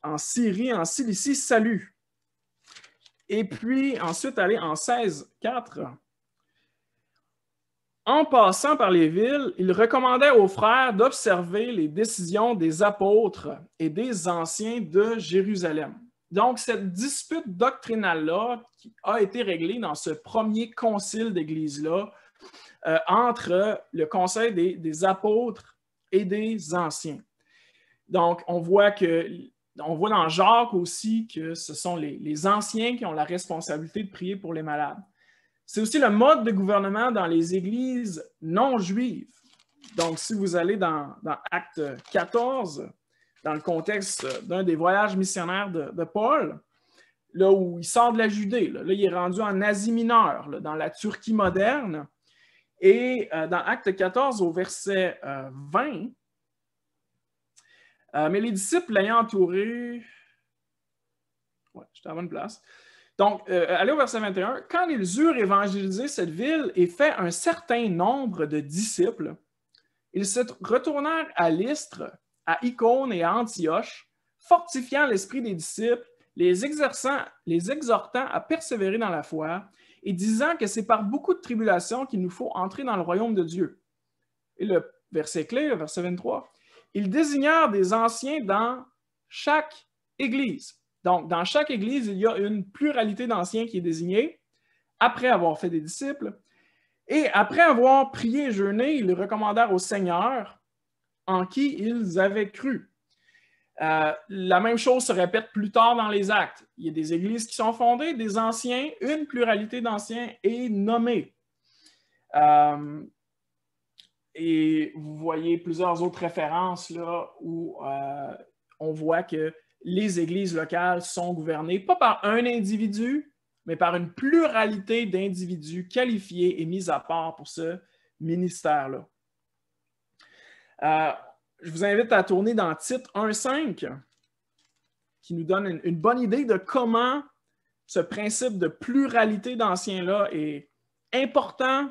en Syrie, en Cilicie, salut. Et puis ensuite, aller en 16, 4. En passant par les villes, il recommandait aux frères d'observer les décisions des apôtres et des anciens de Jérusalem. Donc, cette dispute doctrinale-là a été réglée dans ce premier concile d'Église-là, euh, entre le conseil des, apôtres et des anciens. Donc, on voit que on voit dans Jacques aussi que ce sont les, anciens qui ont la responsabilité de prier pour les malades. C'est aussi le mode de gouvernement dans les églises non juives. Donc, si vous allez dans, Acte 14, dans le contexte d'un des voyages missionnaires de, Paul, là où il sort de la Judée, là, il est rendu en Asie mineure, dans la Turquie moderne, et euh, dans Acte 14, au verset 20, euh, euh, mais les disciples l'ayant entouré. Ouais, j'étais à bonne place. Donc, allez au verset 21. Quand ils eurent évangélisé cette ville et fait un certain nombre de disciples, ils se retournèrent à Lystre, à Icône et à Antioche, fortifiant l'esprit des disciples, les, exerçant, les exhortant à persévérer dans la foi et disant que c'est par beaucoup de tribulations qu'il nous faut entrer dans le royaume de Dieu. Et le verset clé, le verset 23, ils désignèrent des anciens dans chaque église. Donc, dans chaque église, il y a une pluralité d'anciens qui est désignée après avoir fait des disciples. Et après avoir prié et jeûné, ils recommandèrent au Seigneur en qui ils avaient cru. Euh, la même chose se répète plus tard dans les actes. Il y a des églises qui sont fondées, des anciens, une pluralité d'anciens est nommée. Euh, et vous voyez plusieurs autres références là, où euh, on voit que les églises locales sont gouvernées pas par un individu, mais par une pluralité d'individus qualifiés et mis à part pour ce ministère-là je vous invite à tourner dans titre 1.5, qui nous donne une, bonne idée de comment ce principe de pluralité d'anciens-là est important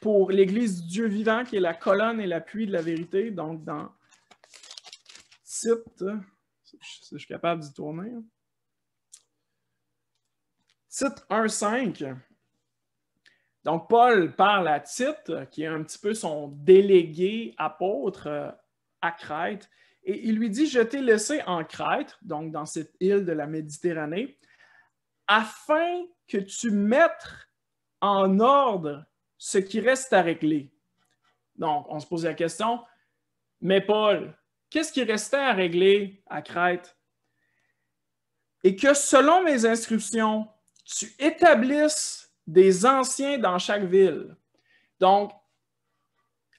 pour l'Église du Dieu vivant, qui est la colonne et l'appui de la vérité. Donc, dans titre, si je suis capable d'y tourner, titre 1.5. Donc, Paul parle à Tite, qui est un petit peu son délégué apôtre euh, à Crète, et il lui dit Je t'ai laissé en Crète, donc dans cette île de la Méditerranée, afin que tu mettes en ordre ce qui reste à régler. Donc, on se pose la question Mais Paul, qu'est-ce qui restait à régler à Crète Et que selon mes instructions, tu établisses des anciens dans chaque ville. Donc,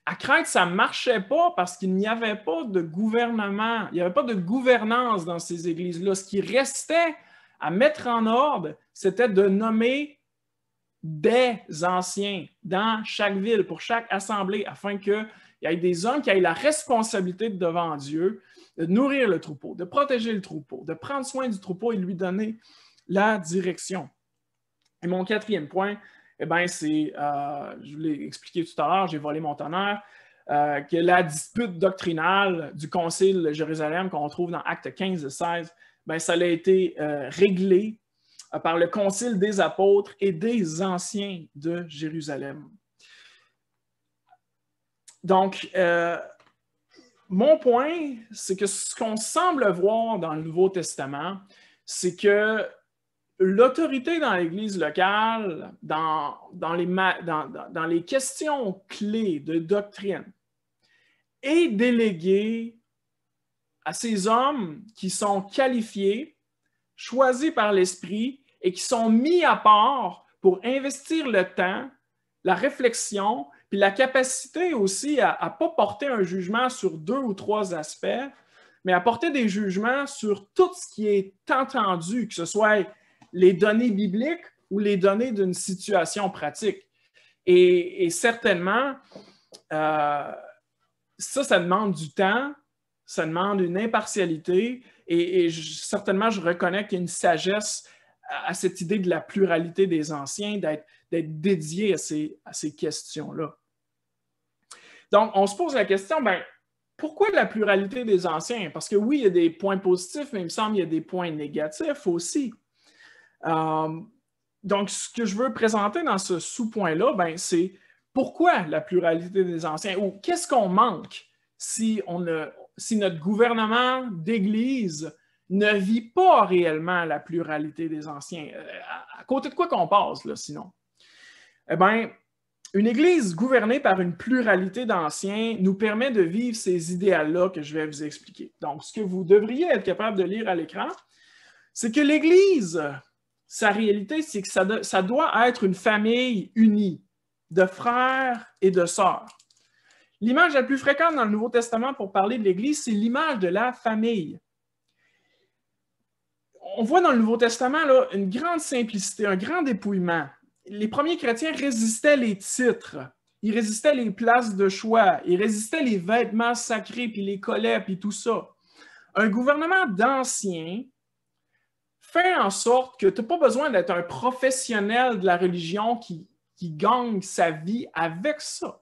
à que ça ne marchait pas parce qu'il n'y avait pas de gouvernement, il n'y avait pas de gouvernance dans ces églises-là. Ce qui restait à mettre en ordre, c'était de nommer des anciens dans chaque ville, pour chaque assemblée, afin qu'il y ait des hommes qui aient la responsabilité de devant Dieu de nourrir le troupeau, de protéger le troupeau, de prendre soin du troupeau et de lui donner la direction. Et mon quatrième point, eh ben c'est, euh, je vous l'ai expliqué tout à l'heure, j'ai volé mon tonnerre, euh, que la dispute doctrinale du Concile de Jérusalem qu'on trouve dans Acte 15 et 16, ça a été euh, réglé par le Concile des apôtres et des anciens de Jérusalem. Donc, mon point, c'est que ce qu'on semble voir dans le Nouveau Testament, c'est que l'autorité dans l'Église locale, dans, dans, les, les, questions clés de doctrine, est déléguée à ces hommes qui sont qualifiés, choisis par l'Esprit et qui sont mis à part pour investir le temps, la réflexion, puis la capacité aussi à ne pas porter un jugement sur deux ou trois aspects, mais à porter des jugements sur tout ce qui est entendu, que ce soit les données bibliques ou les données d'une situation pratique. Et, certainement, euh, ça, ça demande du temps, ça demande une impartialité, et, certainement, je reconnais qu'il y a une sagesse à, cette idée de la pluralité des anciens, d'être dédié à ces, à ces questions-là. Donc, on se pose la question, ben, pourquoi la pluralité des anciens? Parce que oui, il y a des points positifs, mais il me semble qu'il y a des points négatifs aussi. Euh, donc, ce que je veux présenter dans ce sous-point-là, ben, c'est pourquoi la pluralité des anciens ou qu'est-ce qu'on manque si, on si notre gouvernement d'Église ne vit pas réellement la pluralité des anciens. Euh, à, côté de quoi qu'on passe, là, sinon? Eh bien, une Église gouvernée par une pluralité d'anciens nous permet de vivre ces idéaux-là que je vais vous expliquer. Donc, ce que vous devriez être capable de lire à l'écran, c'est que l'Église sa réalité, c'est que ça, doit être une famille unie de frères et de sœurs. L'image la plus fréquente dans le Nouveau Testament pour parler de l'Église, c'est l'image de la famille. On voit dans le Nouveau Testament là, une grande simplicité, un grand dépouillement. Les premiers chrétiens résistaient les titres, ils résistaient les places de choix, ils résistaient les vêtements sacrés, puis les collets, puis tout ça. Un gouvernement d'anciens Fais en sorte que tu n'as pas besoin d'être un professionnel de la religion qui, qui gagne sa vie avec ça.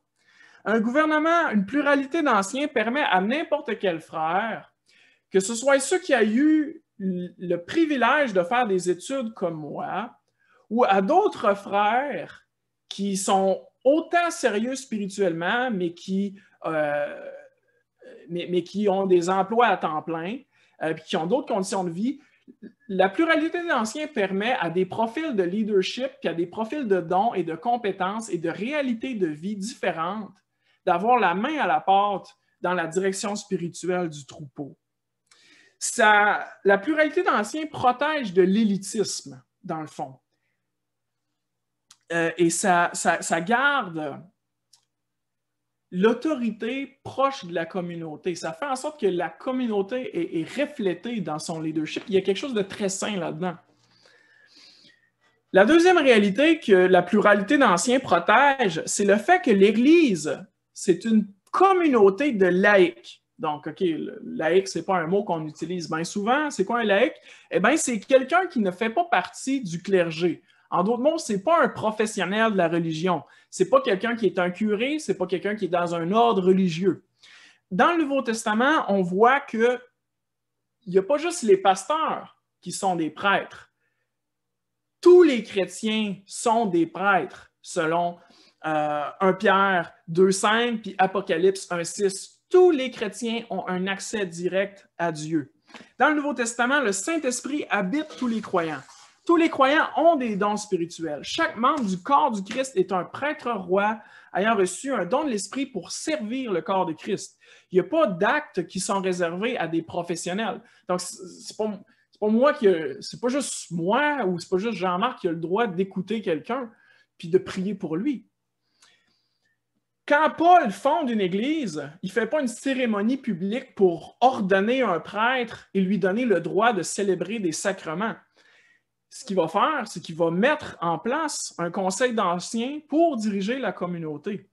Un gouvernement, une pluralité d'anciens permet à n'importe quel frère, que ce soit ceux qui a eu le privilège de faire des études comme moi, ou à d'autres frères qui sont autant sérieux spirituellement, mais qui, euh, mais, qui ont des emplois à temps plein, euh, qui ont d'autres conditions de vie, la pluralité d'anciens permet à des profils de leadership, puis à des profils de dons et de compétences et de réalités de vie différentes, d'avoir la main à la porte dans la direction spirituelle du troupeau. Ça, la pluralité d'anciens protège de l'élitisme, dans le fond. Euh, et ça garde l'autorité proche de la communauté. Ça fait en sorte que la communauté est, reflétée dans son leadership. Il y a quelque chose de très sain là-dedans. La deuxième réalité que la pluralité d'anciens protège, c'est le fait que l'Église, c'est une communauté de laïcs. Donc, OK, laïc, ce n'est pas un mot qu'on utilise bien souvent. C'est quoi un laïc? Eh bien, c'est quelqu'un qui ne fait pas partie du clergé. En d'autres mots, ce n'est pas un professionnel de la religion. Ce n'est pas quelqu'un qui est un curé, ce n'est pas quelqu'un qui est dans un ordre religieux. Dans le Nouveau Testament, on voit qu'il n'y a pas juste les pasteurs qui sont des prêtres. Tous les chrétiens sont des prêtres, selon 1 euh, Pierre 2.5 puis Apocalypse 1.6. Tous les chrétiens ont un accès direct à Dieu. Dans le Nouveau Testament, le Saint-Esprit habite tous les croyants. Tous les croyants ont des dons spirituels. Chaque membre du corps du Christ est un prêtre roi ayant reçu un don de l'Esprit pour servir le corps de Christ. Il n'y a pas d'actes qui sont réservés à des professionnels. Donc, c'est pas, pas moi qui... C'est pas juste moi ou c'est pas juste Jean-Marc qui a le droit d'écouter quelqu'un puis de prier pour lui. Quand Paul fonde une église, il ne fait pas une cérémonie publique pour ordonner un prêtre et lui donner le droit de célébrer des sacrements ce qu'il va faire, c'est qu'il va mettre en place un conseil d'anciens pour diriger la communauté.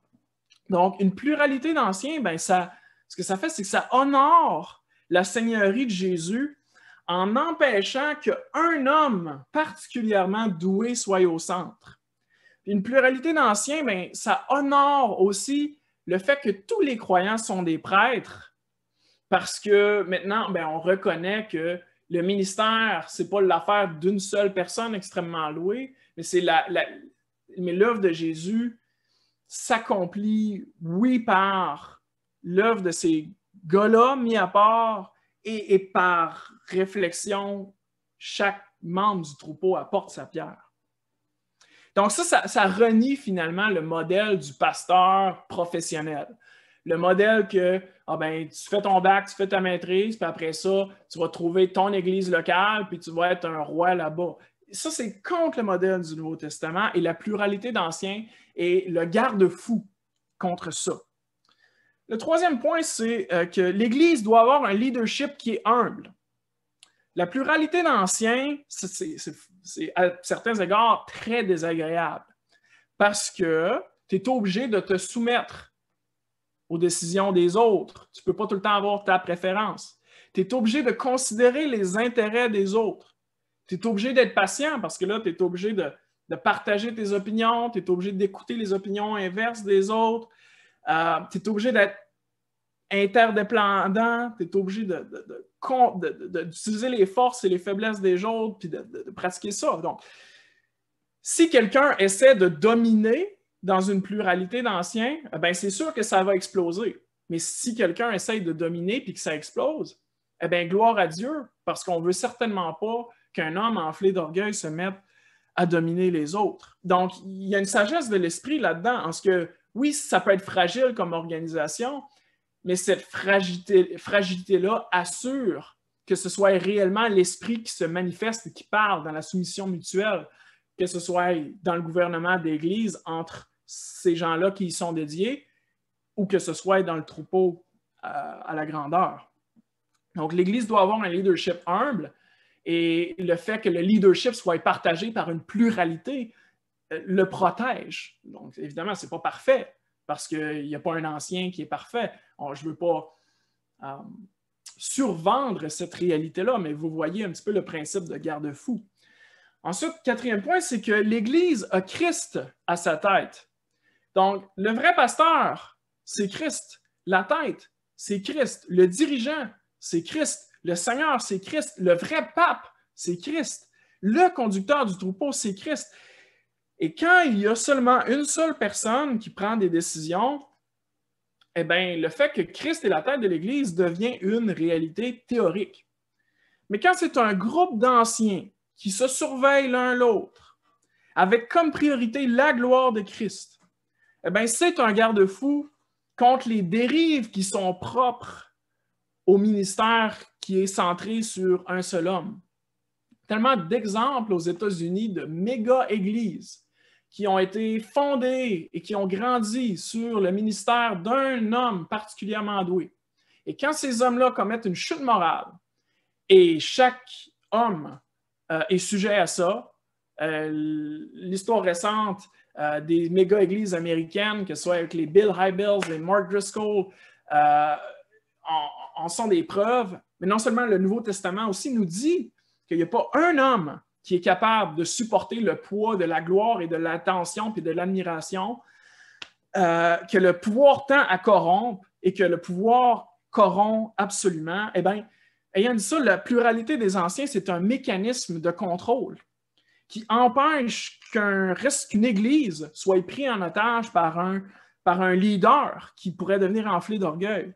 Donc, une pluralité d'anciens, ben ça, ce que ça fait, c'est que ça honore la Seigneurie de Jésus en empêchant qu'un homme particulièrement doué soit au centre. Une pluralité d'anciens, ben, ça honore aussi le fait que tous les croyants sont des prêtres, parce que maintenant, ben, on reconnaît que le ministère, c'est pas l'affaire d'une seule personne extrêmement louée, mais mais l'œuvre de Jésus s'accomplit, oui, par l'œuvre de ces gars-là mis à part et, par réflexion, chaque membre du troupeau apporte sa pierre. Donc ça, ça renie finalement le modèle du pasteur professionnel le modèle que ah ben, tu fais ton bac, tu fais ta maîtrise, puis après ça, tu vas trouver ton église locale, puis tu vas être un roi là-bas. Ça, c'est contre le modèle du Nouveau Testament et la pluralité d'anciens est le garde-fou contre ça. Le troisième point, c'est euh, que l'Église doit avoir un leadership qui est humble. La pluralité d'anciens, c'est à certains égards très désagréable parce que tu es obligé de te soumettre aux décisions des autres. Tu ne peux pas tout le temps avoir ta préférence. Tu es obligé de considérer les intérêts des autres. Tu es obligé d'être patient parce que là, tu es obligé de, partager tes opinions, tu es obligé d'écouter les opinions inverses des autres. Euh, tu es obligé d'être interdépendant, tu es obligé d'utiliser les forces et les faiblesses des autres, puis de, pratiquer ça. Donc, si quelqu'un essaie de dominer dans une pluralité d'anciens, ben c'est sûr que ça va exploser. Mais si quelqu'un essaye de dominer puis que ça explose, eh bien, gloire à Dieu, parce qu'on ne veut certainement pas qu'un homme enflé d'orgueil se mette à dominer les autres. Donc, il y a une sagesse de l'esprit là-dedans, en ce que, oui, ça peut être fragile comme organisation, mais cette fragilité-là assure que ce soit réellement l'esprit qui se manifeste et qui parle dans la soumission mutuelle, que ce soit dans le gouvernement d'Église entre ces gens-là qui y sont dédiés ou que ce soit dans le troupeau euh, à la grandeur. Donc, l'Église doit avoir un leadership humble et le fait que le leadership soit partagé par une pluralité euh, le protège. Donc, évidemment, ce n'est pas parfait parce qu'il n'y a pas un ancien qui est parfait. je ne veux pas euh, survendre cette réalité-là, mais vous voyez un petit peu le principe de garde-fou. Ensuite, quatrième point, c'est que l'Église a Christ à sa tête. Donc, le vrai pasteur, c'est Christ. La tête, c'est Christ. Le dirigeant, c'est Christ. Le Seigneur, c'est Christ. Le vrai pape, c'est Christ. Le conducteur du troupeau, c'est Christ. Et quand il y a seulement une seule personne qui prend des décisions, eh bien, le fait que Christ est la tête de l'Église devient une réalité théorique. Mais quand c'est un groupe d'anciens qui se surveillent l'un l'autre, avec comme priorité la gloire de Christ, eh c'est un garde-fou contre les dérives qui sont propres au ministère qui est centré sur un seul homme. Tellement d'exemples aux États-Unis de méga-églises qui ont été fondées et qui ont grandi sur le ministère d'un homme particulièrement doué. Et quand ces hommes-là commettent une chute morale, et chaque homme euh, est sujet à ça, euh, l'histoire récente euh, des méga églises américaines, que ce soit avec les Bill Hybels, les Mark Driscoll, euh, en, sont des preuves. Mais non seulement le Nouveau Testament aussi nous dit qu'il n'y a pas un homme qui est capable de supporter le poids de la gloire et de l'attention et de l'admiration, euh, que le pouvoir tend à corrompre et que le pouvoir corrompt absolument. Eh bien, ayant dit ça, la pluralité des anciens, c'est un mécanisme de contrôle qui empêche qu'un qu'une église soit pris en otage par un, par un leader qui pourrait devenir enflé d'orgueil.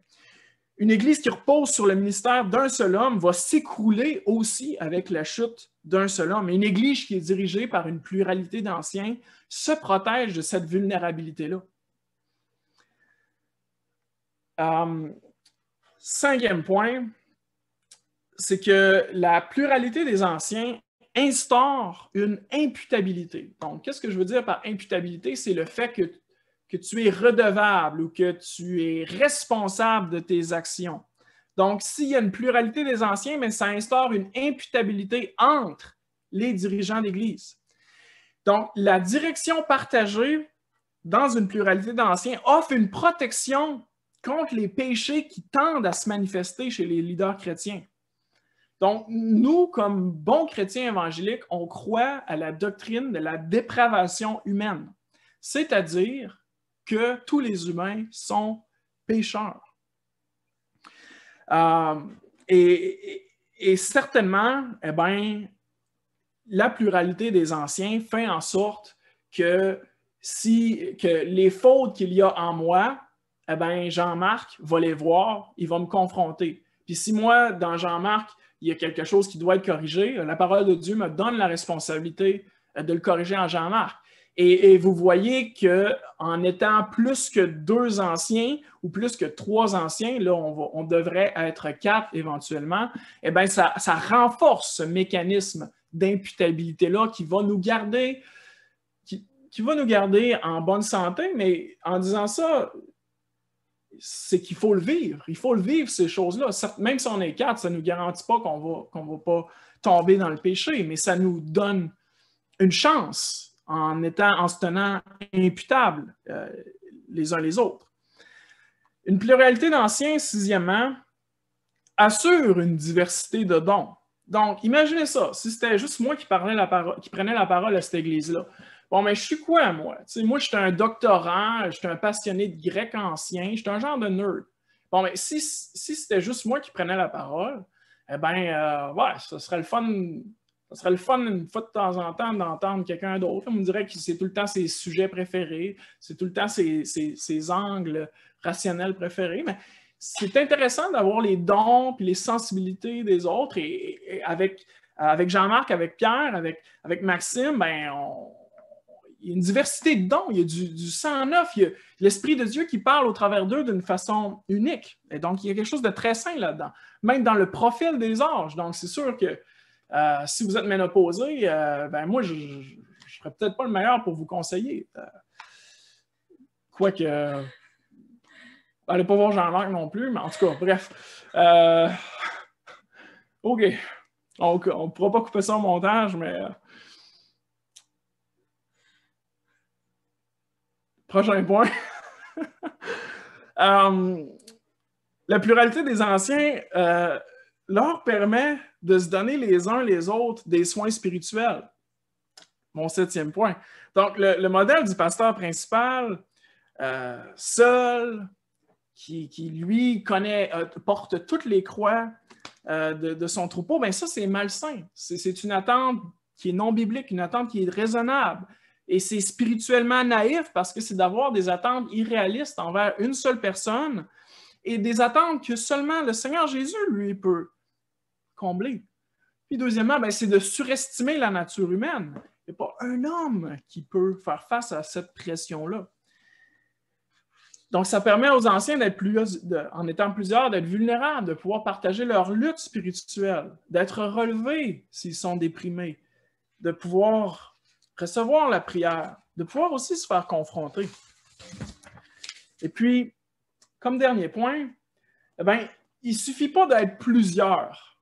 Une église qui repose sur le ministère d'un seul homme va s'écrouler aussi avec la chute d'un seul homme. une église qui est dirigée par une pluralité d'anciens se protège de cette vulnérabilité-là. Euh, cinquième point, c'est que la pluralité des anciens instaure une imputabilité. Donc, qu'est-ce que je veux dire par imputabilité? C'est le fait que, que tu es redevable ou que tu es responsable de tes actions. Donc, s'il y a une pluralité des anciens, mais ça instaure une imputabilité entre les dirigeants d'Église. Donc, la direction partagée dans une pluralité d'anciens offre une protection contre les péchés qui tendent à se manifester chez les leaders chrétiens. Donc, nous, comme bons chrétiens évangéliques, on croit à la doctrine de la dépravation humaine, c'est-à-dire que tous les humains sont pécheurs. Euh, et, certainement, eh ben, la pluralité des anciens fait en sorte que, si, que les fautes qu'il y a en moi, eh ben, Jean-Marc va les voir, il va me confronter. Puis si moi, dans Jean-Marc, il y a quelque chose qui doit être corrigé. La parole de Dieu me donne la responsabilité euh, de le corriger en Jean-Marc. Et, vous voyez qu'en étant plus que deux anciens ou plus que trois anciens, là, on, devrait être quatre éventuellement, eh bien, ça, renforce ce mécanisme d'imputabilité-là qui va nous garder qui va nous garder en bonne santé, mais en disant ça, c'est qu'il faut le vivre. Il faut le vivre, ces choses-là. Même si on est quatre, ça ne nous garantit pas qu'on ne va pas tomber dans le péché, mais ça nous donne une chance en, étant, en se tenant imputables euh, les uns les autres. Une pluralité d'anciens, sixièmement, assure une diversité de dons. Donc, imaginez ça, si c'était juste moi qui, qui prenais la parole à cette église-là. Bon, mais je suis quoi, moi? moi, je suis un doctorant, je suis un passionné de grec ancien, je suis un genre de nerd. Bon, mais si, c'était juste moi qui prenais la parole, eh bien, euh, ouais, ce serait le fun. serait le fun une fois de temps en temps d'entendre quelqu'un d'autre. On me dirait que c'est tout le temps ses sujets préférés, c'est tout le temps ses, angles rationnels préférés. Mais c'est intéressant d'avoir les dons et les sensibilités des autres. Et, avec, avec Jean-Marc, avec Pierre, avec, avec Maxime, ben, on, il y a une diversité de dons, il y a du, sang en neuf, il y a l'Esprit de Dieu qui parle au travers d'eux d'une façon unique. Et donc, il y a quelque chose de très sain là-dedans, même dans le profil des âges. Donc, c'est sûr que euh, si vous êtes ménopausé, euh, ben moi, je ne serais peut-être pas le meilleur pour vous conseiller. Euh, quoique, allez pas voir Jean-Marc non plus, mais en tout cas, bref. OK. On ne pourra pas couper ça au montage, mais Prochain point. Um, la pluralité des anciens euh, leur permet de se donner les uns les autres des soins spirituels. Mon septième point. Donc, le, modèle du pasteur principal, euh, seul, qui, lui connaît, euh, porte toutes les croix de, de, son troupeau, bien ça, c'est malsain. C'est une attente qui est non biblique, une attente qui est raisonnable, et c'est spirituellement naïf parce que c'est d'avoir des attentes irréalistes envers une seule personne et des attentes que seulement le Seigneur Jésus, lui, peut combler. Puis deuxièmement, ben, c'est de surestimer la nature humaine. Il n'y a pas un homme qui peut faire face à cette pression-là. Donc, ça permet aux anciens, d'être plus, en étant plusieurs, d'être vulnérables, de pouvoir partager leur lutte spirituelle, d'être relevés s'ils sont déprimés, de pouvoir recevoir la prière, de pouvoir aussi se faire confronter. Et puis, comme dernier point, eh il ne suffit pas d'être plusieurs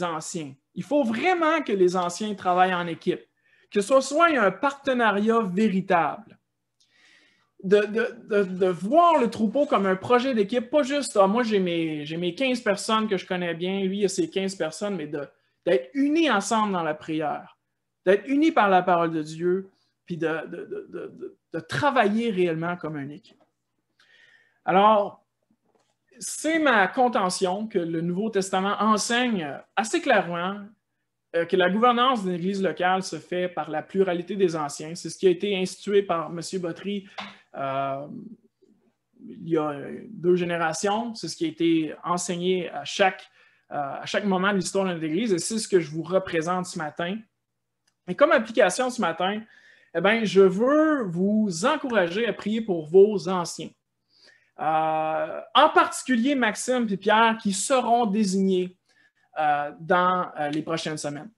anciens. Il faut vraiment que les anciens travaillent en équipe, que ce soit un partenariat véritable. De, voir le troupeau comme un projet d'équipe, pas juste, ah, moi j'ai mes, mes 15 personnes que je connais bien, lui il a ses 15 personnes, mais d'être unis ensemble dans la prière, d'être unis par la parole de Dieu, puis de, travailler réellement comme un équipe. Alors, c'est ma contention que le Nouveau Testament enseigne assez clairement euh, que la gouvernance d'une église locale se fait par la pluralité des anciens. C'est ce qui a été institué par M. Botry euh, il y a deux générations. C'est ce qui a été enseigné à chaque, euh, à chaque moment de l'histoire d'une église et c'est ce que je vous représente ce matin. Et comme application ce matin, eh ben, je veux vous encourager à prier pour vos anciens. Euh, en particulier Maxime et Pierre qui seront désignés euh, dans euh, les prochaines semaines.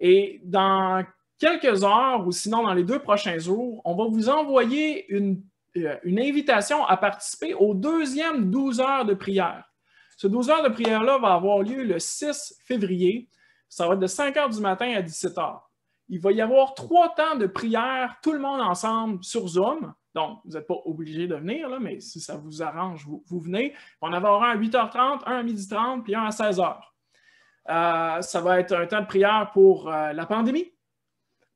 Et dans quelques heures ou sinon dans les deux prochains jours, on va vous envoyer une, une invitation à participer au deuxième 12 heures de prière. Ce 12 heures de prière-là va avoir lieu le 6 février. Ça va être de 5 heures du matin à 17 heures il va y avoir trois temps de prière, tout le monde ensemble sur Zoom. Donc, vous n'êtes pas obligé de venir, là, mais si ça vous arrange, vous, venez. On en aura un à 8h30, un à 12h30, puis un à 16h. Euh, ça va être un temps de prière pour euh, la pandémie,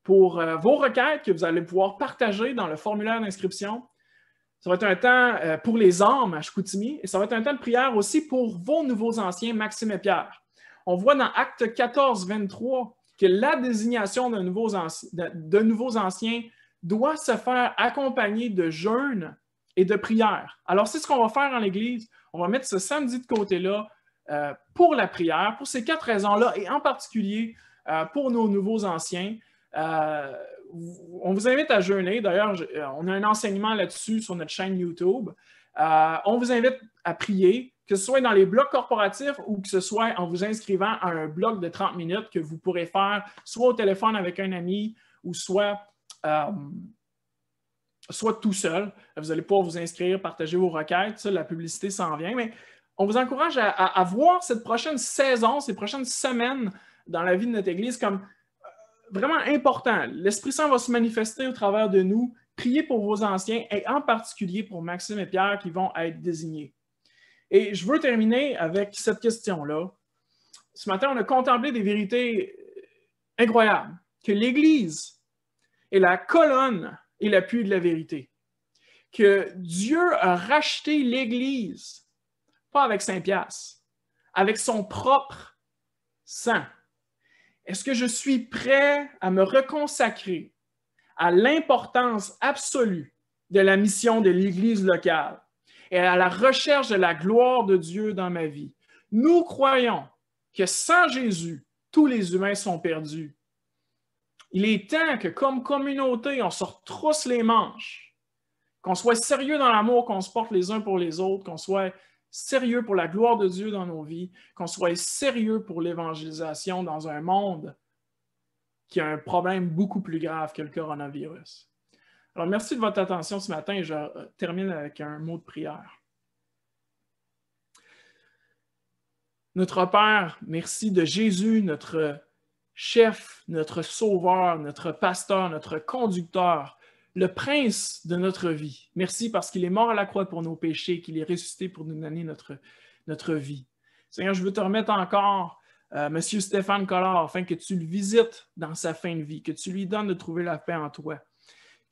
pour euh, vos requêtes que vous allez pouvoir partager dans le formulaire d'inscription. Ça va être un temps pour les hommes à Chicoutimi et ça va être un temps de prière aussi pour vos nouveaux anciens, Maxime et Pierre. On voit dans Acte 14, 23 que la désignation de nouveaux, anciens doit se faire accompagner de jeûnes et de prière. Alors, c'est ce qu'on va faire en l'Église. On va mettre ce samedi de côté-là euh, pour la prière, pour ces quatre raisons-là, et en particulier euh, pour nos nouveaux anciens. Euh, on vous invite à jeûner. D'ailleurs, on a un enseignement là-dessus sur notre chaîne YouTube. on vous invite à prier que ce soit dans les blocs corporatifs ou que ce soit en vous inscrivant à un bloc de 30 minutes que vous pourrez faire soit au téléphone avec un ami ou soit, euh, soit tout seul. Vous allez pouvoir vous inscrire, partager vos requêtes, la publicité s'en vient, mais on vous encourage à, à, voir cette prochaine saison, ces prochaines semaines dans la vie de notre Église comme euh, vraiment important. L'Esprit Saint va se manifester au travers de nous. Priez pour vos anciens et en particulier pour Maxime et Pierre qui vont être désignés. Et je veux terminer avec cette question-là. Ce matin, on a contemplé des vérités incroyables, que l'Église est la colonne et l'appui de la vérité, que Dieu a racheté l'Église, pas avec Saint-Pias, avec son propre sang. Est-ce que je suis prêt à me reconsacrer à l'importance absolue de la mission de l'Église locale et à la recherche de la gloire de Dieu dans ma vie. Nous croyons que sans Jésus, tous les humains sont perdus. Il est temps que, comme communauté, on se retrousse les manches, qu'on soit sérieux dans l'amour qu'on se porte les uns pour les autres, qu'on soit sérieux pour la gloire de Dieu dans nos vies, qu'on soit sérieux pour l'évangélisation dans un monde qui a un problème beaucoup plus grave que le coronavirus. Alors, merci de votre attention ce matin et je euh, termine avec un mot de prière. Notre Père, merci de Jésus, notre chef, notre sauveur, notre pasteur, notre conducteur, le prince de notre vie. Merci parce qu'il est mort à la croix pour nos péchés, qu'il est ressuscité pour nous donner notre, notre vie. Seigneur, je veux te remettre encore euh, Monsieur Stéphane Collard afin que tu le visites dans sa fin de vie, que tu lui donnes de trouver la paix en toi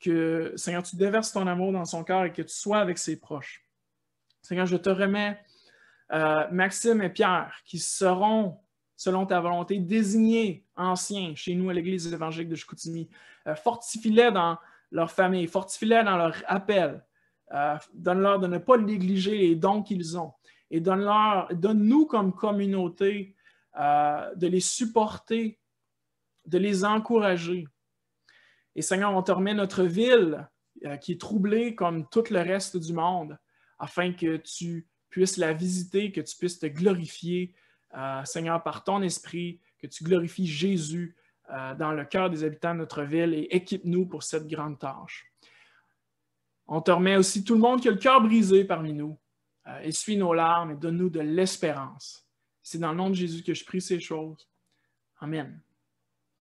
que, Seigneur, tu déverses ton amour dans son cœur et que tu sois avec ses proches. Seigneur, je te remets euh, Maxime et Pierre, qui seront, selon ta volonté, désignés anciens chez nous à l'Église évangélique de Chicoutimi. Euh, fortifie-les dans leur famille, fortifie-les dans leur appel. Euh, donne-leur de ne pas négliger les dons qu'ils ont. Et donne-leur, donne-nous comme communauté de les supporter, de les encourager, et Seigneur, on te remet notre ville euh, qui est troublée comme tout le reste du monde, afin que tu puisses la visiter, que tu puisses te glorifier, euh, Seigneur, par ton esprit, que tu glorifies Jésus euh, dans le cœur des habitants de notre ville et équipe-nous pour cette grande tâche. On te remet aussi tout le monde qui a le cœur brisé parmi nous. essuie nos larmes et donne-nous de l'espérance. C'est dans le nom de Jésus que je prie ces choses. Amen.